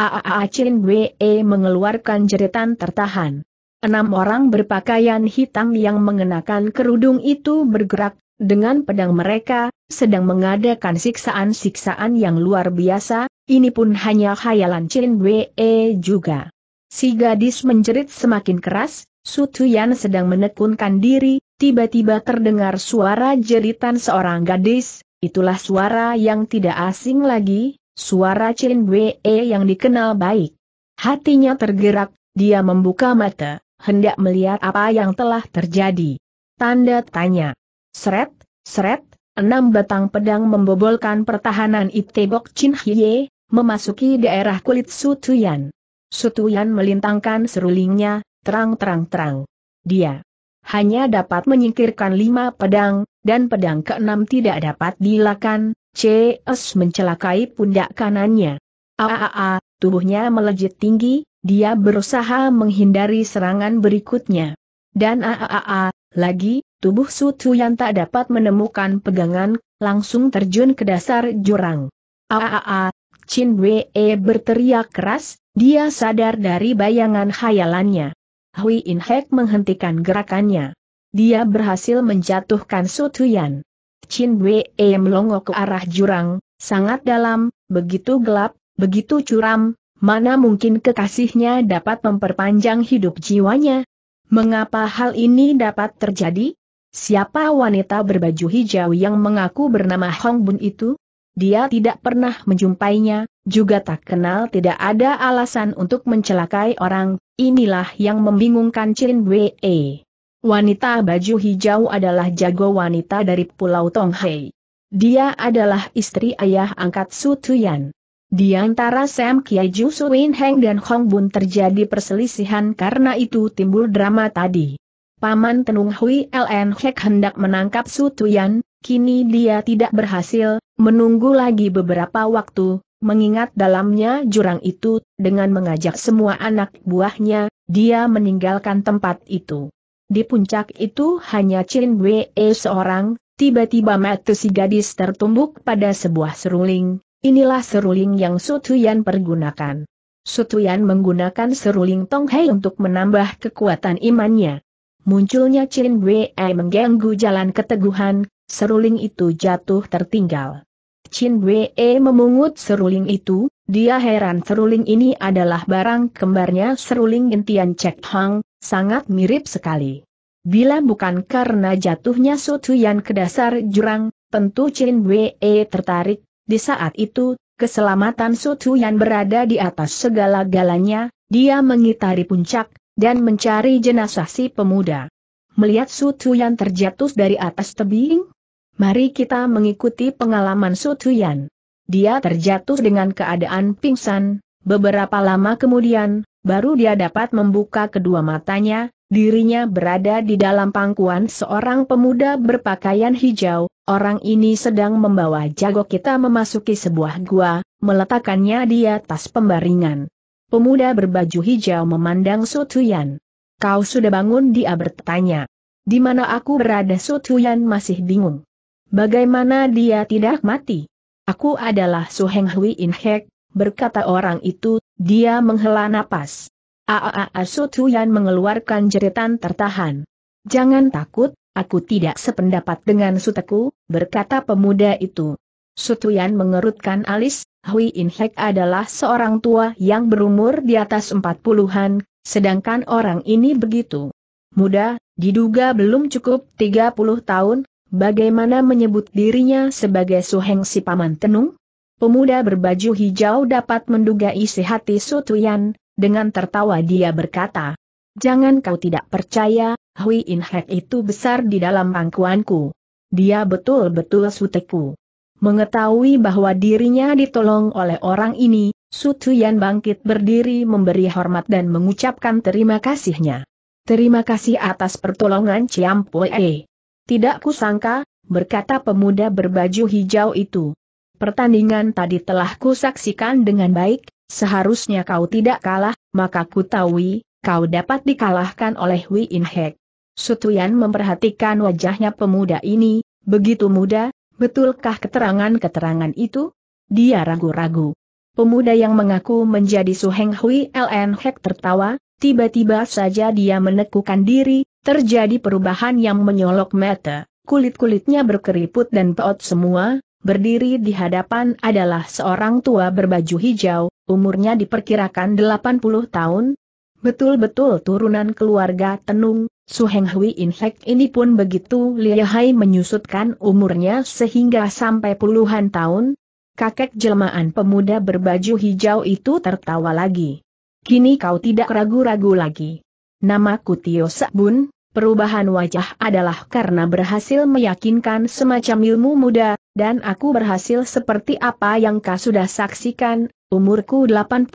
Aaa Chin Wei e mengeluarkan jeritan tertahan. Enam orang berpakaian hitam yang mengenakan kerudung itu bergerak, dengan pedang mereka, sedang mengadakan siksaan-siksaan yang luar biasa, ini pun hanya khayalan Chin Wei e juga. Si gadis menjerit semakin keras, Su Tuyan sedang menekunkan diri, Tiba-tiba terdengar suara jeritan seorang gadis, itulah suara yang tidak asing lagi, suara Chin Wee yang dikenal baik. Hatinya tergerak, dia membuka mata, hendak melihat apa yang telah terjadi. Tanda tanya. Seret, seret, enam batang pedang membobolkan pertahanan Itebok Chin Hye, memasuki daerah kulit Sutuyan. Sutuyan melintangkan serulingnya, terang-terang-terang. Dia hanya dapat menyingkirkan lima pedang, dan pedang keenam tidak dapat dilakan, CS mencelakai pundak kanannya. Aaa, tubuhnya melejit tinggi, dia berusaha menghindari serangan berikutnya. Dan aaa, lagi, tubuh Sutu yang tak dapat menemukan pegangan, langsung terjun ke dasar jurang. Aaa, Chin Wei berteriak keras, dia sadar dari bayangan khayalannya. Hui In Hek menghentikan gerakannya. Dia berhasil menjatuhkan Su Tuyan. Chin Wei melongo ke arah jurang, sangat dalam, begitu gelap, begitu curam, mana mungkin kekasihnya dapat memperpanjang hidup jiwanya? Mengapa hal ini dapat terjadi? Siapa wanita berbaju hijau yang mengaku bernama Hong Bun itu? Dia tidak pernah menjumpainya, juga tak kenal tidak ada alasan untuk mencelakai orang, inilah yang membingungkan Chin Wei. Wanita baju hijau adalah jago wanita dari Pulau Tonghai. Dia adalah istri ayah angkat Su Tuyan. Di antara Sam Kiai Ju Win Heng dan Hong Bun terjadi perselisihan karena itu timbul drama tadi. Paman Tenung Hui LN Hek hendak menangkap Su Tuyan, kini dia tidak berhasil, menunggu lagi beberapa waktu, mengingat dalamnya jurang itu, dengan mengajak semua anak buahnya, dia meninggalkan tempat itu. Di puncak itu hanya Chin Wei seorang, tiba-tiba mata si gadis tertumbuk pada sebuah seruling, inilah seruling yang Sutuyan pergunakan. Sutuyan menggunakan seruling Tonghai untuk menambah kekuatan imannya. Munculnya Chin Wei mengganggu jalan keteguhan, seruling itu jatuh tertinggal. Chin Wee memungut seruling itu, dia heran seruling ini adalah barang kembarnya seruling intian Cek Hang, sangat mirip sekali. Bila bukan karena jatuhnya Sutuyan ke dasar jurang, tentu Chin Wee tertarik, di saat itu, keselamatan Sutuyan berada di atas segala-galanya, dia mengitari puncak, dan mencari jenazah si pemuda. Melihat Sutuyan terjatuh dari atas tebing, Mari kita mengikuti pengalaman Sutuyan. Dia terjatuh dengan keadaan pingsan, beberapa lama kemudian, baru dia dapat membuka kedua matanya, dirinya berada di dalam pangkuan seorang pemuda berpakaian hijau, orang ini sedang membawa jago kita memasuki sebuah gua, meletakkannya di atas pembaringan. Pemuda berbaju hijau memandang Sutuyan. Kau sudah bangun dia bertanya. Di mana aku berada Sutuyan masih bingung. Bagaimana dia tidak mati? Aku adalah Suheng Hui In Hek, berkata orang itu, dia menghela napas. Aaa Su Tuyan mengeluarkan jeritan tertahan. Jangan takut, aku tidak sependapat dengan Suteku, berkata pemuda itu. Sutuyan mengerutkan alis, Hui In Hek adalah seorang tua yang berumur di atas empat puluhan, sedangkan orang ini begitu muda, diduga belum cukup tiga puluh tahun, Bagaimana menyebut dirinya sebagai Suheng si Paman Tenung? Pemuda berbaju hijau dapat menduga isi hati Sutuyan, dengan tertawa dia berkata, Jangan kau tidak percaya, Hui In Hek itu besar di dalam pangkuanku. Dia betul-betul suteku. Mengetahui bahwa dirinya ditolong oleh orang ini, Sutuyan bangkit berdiri memberi hormat dan mengucapkan terima kasihnya. Terima kasih atas pertolongan Ciampoe. Tidak kusangka, berkata pemuda berbaju hijau itu. Pertandingan tadi telah kusaksikan dengan baik, seharusnya kau tidak kalah, maka ku tahu, kau dapat dikalahkan oleh Wei In Hek. Sutuyan memperhatikan wajahnya pemuda ini, begitu muda, betulkah keterangan-keterangan itu? Dia ragu-ragu. Pemuda yang mengaku menjadi Suheng Hui LN Hek tertawa, tiba-tiba saja dia menekukan diri, Terjadi perubahan yang menyolok mata, kulit-kulitnya berkeriput dan peot semua, berdiri di hadapan adalah seorang tua berbaju hijau, umurnya diperkirakan 80 tahun, betul-betul turunan keluarga Tenung, Suheng Hui infek ini pun begitu lihai menyusutkan umurnya sehingga sampai puluhan tahun, kakek jelmaan pemuda berbaju hijau itu tertawa lagi. Kini kau tidak ragu-ragu lagi. Namaku Tio bun. Perubahan wajah adalah karena berhasil meyakinkan semacam ilmu muda, dan aku berhasil seperti apa yang kau sudah saksikan, umurku 81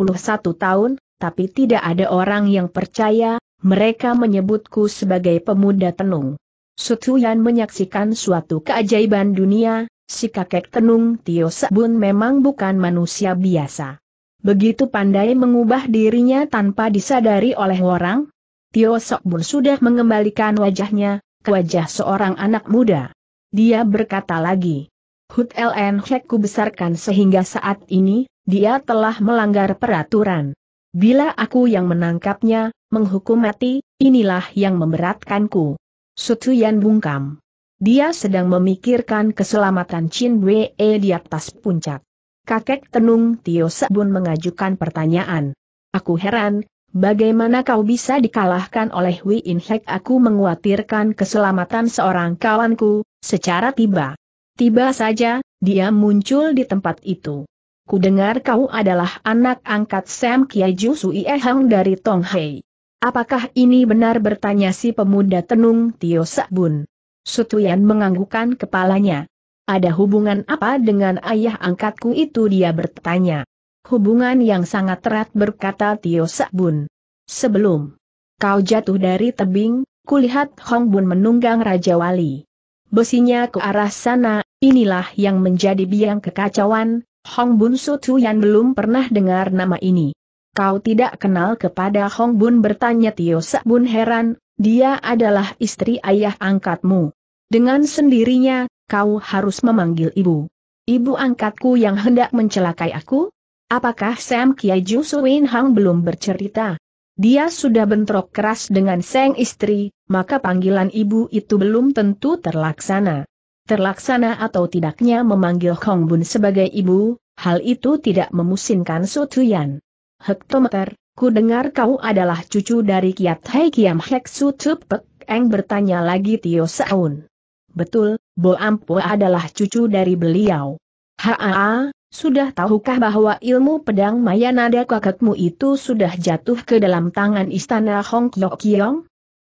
tahun, tapi tidak ada orang yang percaya, mereka menyebutku sebagai pemuda tenung. Sutuyan menyaksikan suatu keajaiban dunia, si kakek tenung Tio Sebun memang bukan manusia biasa. Begitu pandai mengubah dirinya tanpa disadari oleh orang, Tio Bun sudah mengembalikan wajahnya, ke wajah seorang anak muda. Dia berkata lagi, Hut LN Hek ku besarkan sehingga saat ini, dia telah melanggar peraturan. Bila aku yang menangkapnya, menghukum mati, inilah yang memberatkanku. Sutuyan bungkam. Dia sedang memikirkan keselamatan Chin Wee e di atas puncak. Kakek Tenung Tio Sebun mengajukan pertanyaan. Aku heran, Bagaimana kau bisa dikalahkan oleh Wei In Hek? Aku menguatirkan keselamatan seorang kawanku, secara tiba. Tiba saja, dia muncul di tempat itu. Ku dengar kau adalah anak angkat Sam Kiai Ju Sui Ehang dari Tonghai. Apakah ini benar bertanya si pemuda tenung Tio Sakbun? Sutuyan menganggukkan kepalanya. Ada hubungan apa dengan ayah angkatku itu dia bertanya. Hubungan yang sangat erat berkata Tio Sabun. Sebelum kau jatuh dari tebing, kulihat Hong Bun menunggang Raja Wali. Besinya ke arah sana, inilah yang menjadi biang kekacauan, Hong Bun Sutu yang belum pernah dengar nama ini. Kau tidak kenal kepada Hong Bun bertanya Tio Sabun heran, dia adalah istri ayah angkatmu. Dengan sendirinya, kau harus memanggil ibu. Ibu angkatku yang hendak mencelakai aku? Apakah Sam Kiai Jusu Win Hang belum bercerita? Dia sudah bentrok keras dengan Seng istri, maka panggilan ibu itu belum tentu terlaksana. Terlaksana atau tidaknya memanggil Hong Bun sebagai ibu, hal itu tidak memusinkan Tuyan. Hektometer, ku dengar kau adalah cucu dari Kiat Hei Kiam Hek Su Pek Eng bertanya lagi Tio Saun. Betul, Bo Ampo adalah cucu dari beliau. Haa, sudah tahukah bahwa ilmu pedang Mayanada nada kakekmu itu sudah jatuh ke dalam tangan istana Hong Kyok Kyong?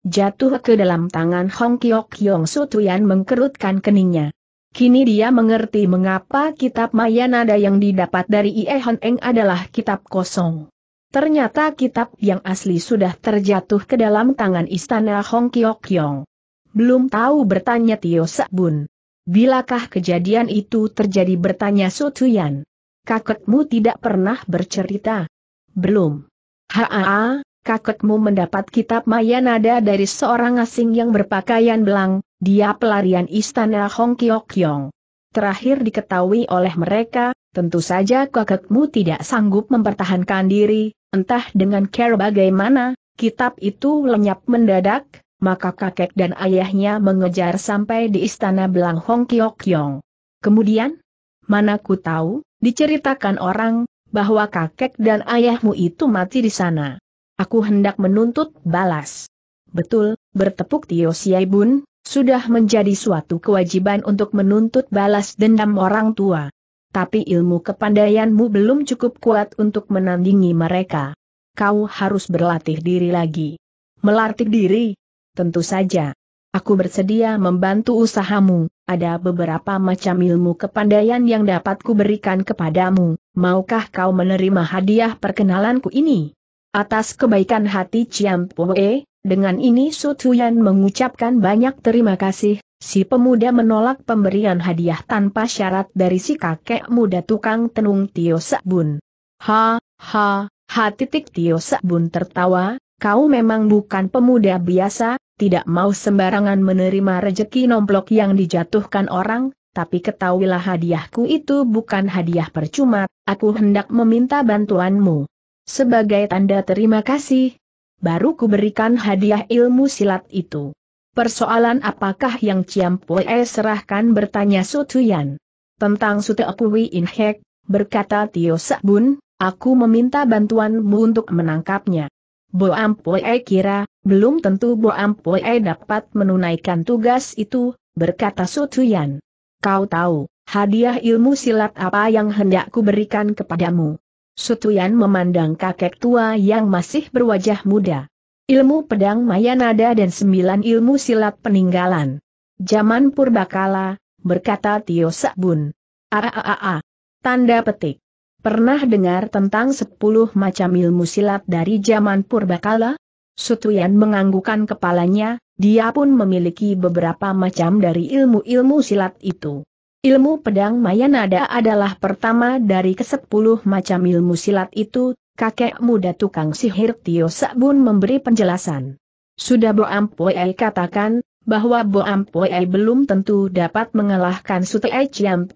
Jatuh ke dalam tangan Hong Kyok Kyong Sutuyan mengkerutkan keningnya. Kini dia mengerti mengapa kitab Mayanada yang didapat dari Ie Hon Eng adalah kitab kosong. Ternyata kitab yang asli sudah terjatuh ke dalam tangan istana Hong Kyok Kyong. Belum tahu bertanya Tio Bun. Bilakah kejadian itu terjadi bertanya Sutuyan? Kakekmu tidak pernah bercerita? Belum. Haa, kakekmu mendapat kitab Mayanada dari seorang asing yang berpakaian belang, dia pelarian istana Hong Yong. Terakhir diketahui oleh mereka, tentu saja kakekmu tidak sanggup mempertahankan diri, entah dengan care bagaimana, kitab itu lenyap mendadak, maka kakek dan ayahnya mengejar sampai di istana Belang Hong Yong. Kemudian, mana ku tahu, diceritakan orang, bahwa kakek dan ayahmu itu mati di sana. Aku hendak menuntut balas. Betul, bertepuk Tio Siaibun, sudah menjadi suatu kewajiban untuk menuntut balas dendam orang tua. Tapi ilmu kepandaianmu belum cukup kuat untuk menandingi mereka. Kau harus berlatih diri lagi. Melatih diri, Tentu saja. Aku bersedia membantu usahamu, ada beberapa macam ilmu kepandaian yang dapat kuberikan kepadamu, maukah kau menerima hadiah perkenalanku ini? Atas kebaikan hati Chiam Poe, dengan ini Sutuyan mengucapkan banyak terima kasih, si pemuda menolak pemberian hadiah tanpa syarat dari si kakek muda tukang tenung Tio Bun. Ha, ha, ha titik Tio Sakbun tertawa, kau memang bukan pemuda biasa, tidak mau sembarangan menerima rejeki nomplok yang dijatuhkan orang, tapi ketahuilah hadiahku itu bukan hadiah percuma, aku hendak meminta bantuanmu. Sebagai tanda terima kasih, baru kuberikan hadiah ilmu silat itu. Persoalan apakah yang Ciam Pue serahkan bertanya Sutuyan. Tentang Sute Inhek, berkata Tio Sakbun, aku meminta bantuanmu untuk menangkapnya. Bo Ampue kira, belum tentu Bo Ampue dapat menunaikan tugas itu, berkata Sutuyan. Kau tahu, hadiah ilmu silat apa yang hendak kuberikan kepadamu. Sutuyan memandang kakek tua yang masih berwajah muda. Ilmu pedang Mayanada dan sembilan ilmu silat peninggalan. Zaman purbakala, berkata Tio Sakbun. Aaaa. Tanda petik. Pernah dengar tentang sepuluh macam ilmu silat dari zaman purbakala? Sutuyan menganggukan kepalanya, dia pun memiliki beberapa macam dari ilmu-ilmu silat itu. Ilmu pedang Mayanada adalah pertama dari kesepuluh macam ilmu silat itu, kakek muda tukang sihir Tio Sabun memberi penjelasan. Sudah Boam katakan, bahwa Boam belum tentu dapat mengalahkan Sutei Chiam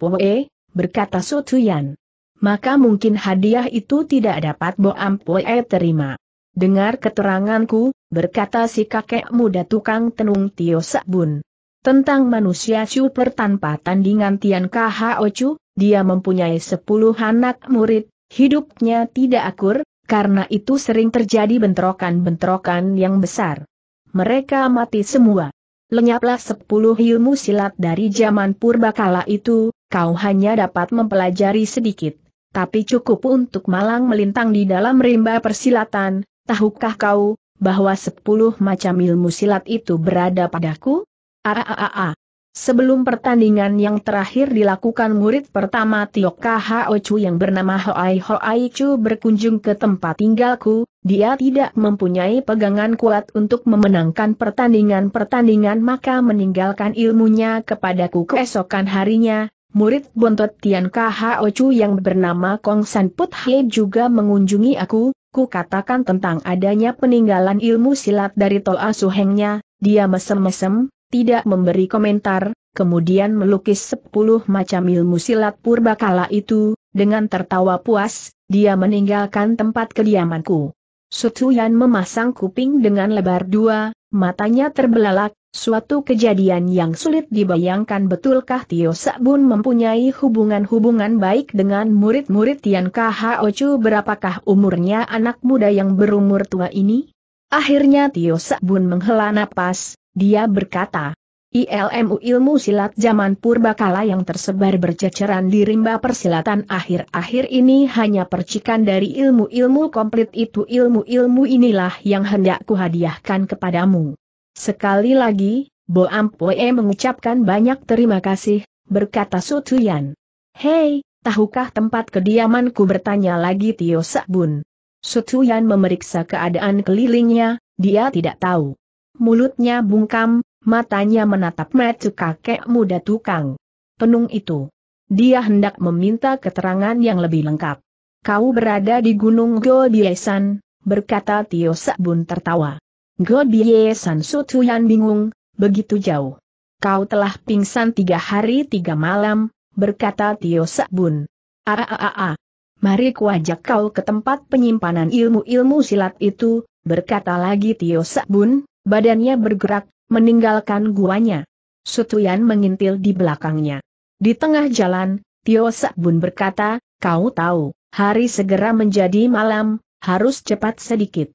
berkata Sutuyan maka mungkin hadiah itu tidak dapat Bo Ampue terima. Dengar keteranganku, berkata si kakek muda tukang tenung Tio Sabun. Tentang manusia super tanpa tandingan Tian Kha Chu, dia mempunyai sepuluh anak murid, hidupnya tidak akur, karena itu sering terjadi bentrokan-bentrokan yang besar. Mereka mati semua. Lenyaplah sepuluh ilmu silat dari zaman purbakala itu, kau hanya dapat mempelajari sedikit, tapi cukup untuk malang melintang di dalam rimba persilatan, tahukah kau, bahwa sepuluh macam ilmu silat itu berada padaku? A-a-a-a. Sebelum pertandingan yang terakhir dilakukan murid pertama Tio Hao Chu yang bernama Hoai Hoai Chu berkunjung ke tempat tinggalku, dia tidak mempunyai pegangan kuat untuk memenangkan pertandingan-pertandingan maka meninggalkan ilmunya kepadaku keesokan harinya, murid bontot Tian Kho Chu yang bernama Kong San Put juga mengunjungi aku, ku katakan tentang adanya peninggalan ilmu silat dari Toa Suhengnya, dia mesem-mesem, tidak memberi komentar, kemudian melukis sepuluh macam ilmu silat purbakala itu, dengan tertawa puas, dia meninggalkan tempat kediamanku. Sutuyan memasang kuping dengan lebar dua, matanya terbelalak, Suatu kejadian yang sulit dibayangkan betulkah Tio Sakbun mempunyai hubungan-hubungan baik dengan murid-murid Tian Kho Chu berapakah umurnya anak muda yang berumur tua ini? Akhirnya Tio Sakbun menghela napas, dia berkata, ILMU ilmu silat zaman purbakala yang tersebar berceceran di rimba persilatan akhir-akhir ini hanya percikan dari ilmu-ilmu komplit itu ilmu-ilmu inilah yang hendak kuhadiahkan kepadamu. Sekali lagi, Bo Ampue mengucapkan banyak terima kasih, berkata Sutuyan. Hei, tahukah tempat kediamanku bertanya lagi Tio Sebun. Sutuyan memeriksa keadaan kelilingnya, dia tidak tahu. Mulutnya bungkam, matanya menatap metu kakek muda tukang. Penung itu. Dia hendak meminta keterangan yang lebih lengkap. Kau berada di Gunung Gobiesan, berkata Tio Sebun tertawa. Godie San Sutuyan bingung, begitu jauh. Kau telah pingsan tiga hari tiga malam, berkata Tio Sakbun. Aaaa. Ah, ah, ah, Mari kuajak kau ke tempat penyimpanan ilmu-ilmu silat itu, berkata lagi Tio Sakbun, badannya bergerak, meninggalkan guanya. Sutuyan mengintil di belakangnya. Di tengah jalan, Tio Sakbun berkata, kau tahu, hari segera menjadi malam, harus cepat sedikit.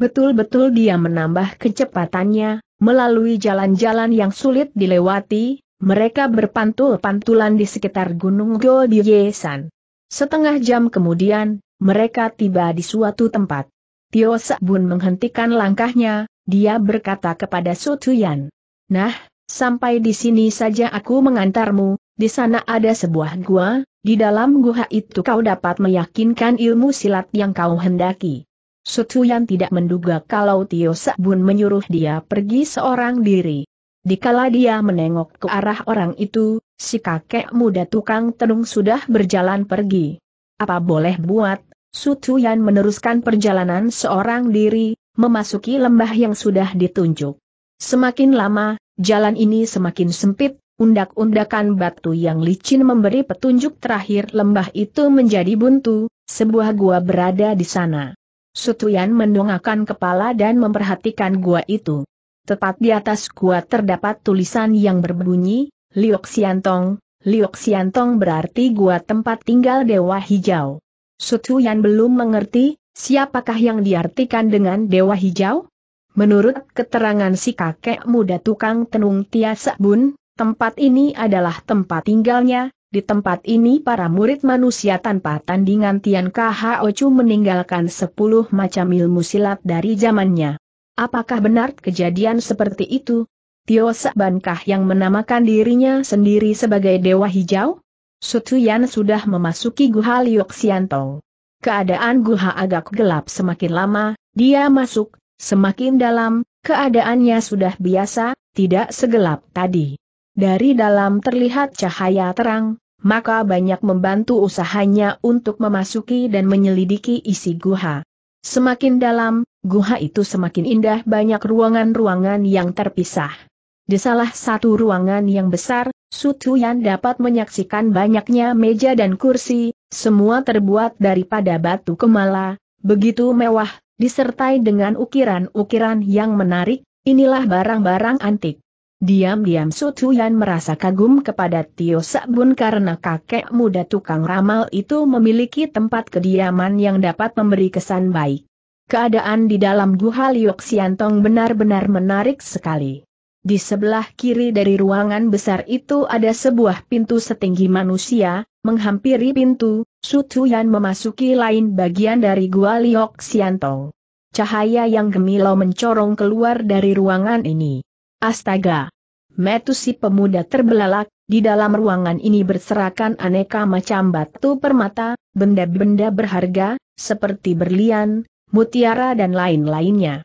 Betul-betul dia menambah kecepatannya, melalui jalan-jalan yang sulit dilewati, mereka berpantul-pantulan di sekitar Gunung Goldiesan. Setengah jam kemudian, mereka tiba di suatu tempat. Tio Sabun menghentikan langkahnya, dia berkata kepada Tuyan, Nah, sampai di sini saja aku mengantarmu, di sana ada sebuah gua, di dalam gua itu kau dapat meyakinkan ilmu silat yang kau hendaki. Sutuyan tidak menduga kalau Tio Sabun menyuruh dia pergi seorang diri. Dikala dia menengok ke arah orang itu, si kakek muda tukang tenung sudah berjalan pergi. Apa boleh buat, Sutuyan meneruskan perjalanan seorang diri, memasuki lembah yang sudah ditunjuk. Semakin lama, jalan ini semakin sempit, undak-undakan batu yang licin memberi petunjuk terakhir lembah itu menjadi buntu, sebuah gua berada di sana. Sutuyan mendongakkan kepala dan memperhatikan gua itu. Tepat di atas gua terdapat tulisan yang berbunyi, Liok Siantong, Liok Siantong berarti gua tempat tinggal Dewa Hijau. Sutuyan belum mengerti, siapakah yang diartikan dengan Dewa Hijau? Menurut keterangan si kakek muda tukang tenung Tia Sekbun, tempat ini adalah tempat tinggalnya, di tempat ini para murid manusia tanpa tandingan Tian Chu meninggalkan sepuluh macam ilmu silat dari zamannya. Apakah benar kejadian seperti itu? Tio Sebankah yang menamakan dirinya sendiri sebagai Dewa Hijau? Sutuyan sudah memasuki Guha Lioksianto. Keadaan Guha agak gelap semakin lama, dia masuk, semakin dalam, keadaannya sudah biasa, tidak segelap tadi. Dari dalam terlihat cahaya terang, maka banyak membantu usahanya untuk memasuki dan menyelidiki isi guha. Semakin dalam, guha itu semakin indah banyak ruangan-ruangan yang terpisah. Di salah satu ruangan yang besar, Sutuyan dapat menyaksikan banyaknya meja dan kursi, semua terbuat daripada batu kemala, begitu mewah, disertai dengan ukiran-ukiran yang menarik, inilah barang-barang antik. Diam-diam Sutuyan merasa kagum kepada Tio Sabun karena kakek muda tukang ramal itu memiliki tempat kediaman yang dapat memberi kesan baik. Keadaan di dalam Guha Liok Siantong benar-benar menarik sekali. Di sebelah kiri dari ruangan besar itu ada sebuah pintu setinggi manusia, menghampiri pintu, Sutuyan memasuki lain bagian dari Gua Liok Siantong. Cahaya yang gemilau mencorong keluar dari ruangan ini. Astaga! Metusi pemuda terbelalak, di dalam ruangan ini berserakan aneka macam batu permata, benda-benda berharga, seperti berlian, mutiara dan lain-lainnya.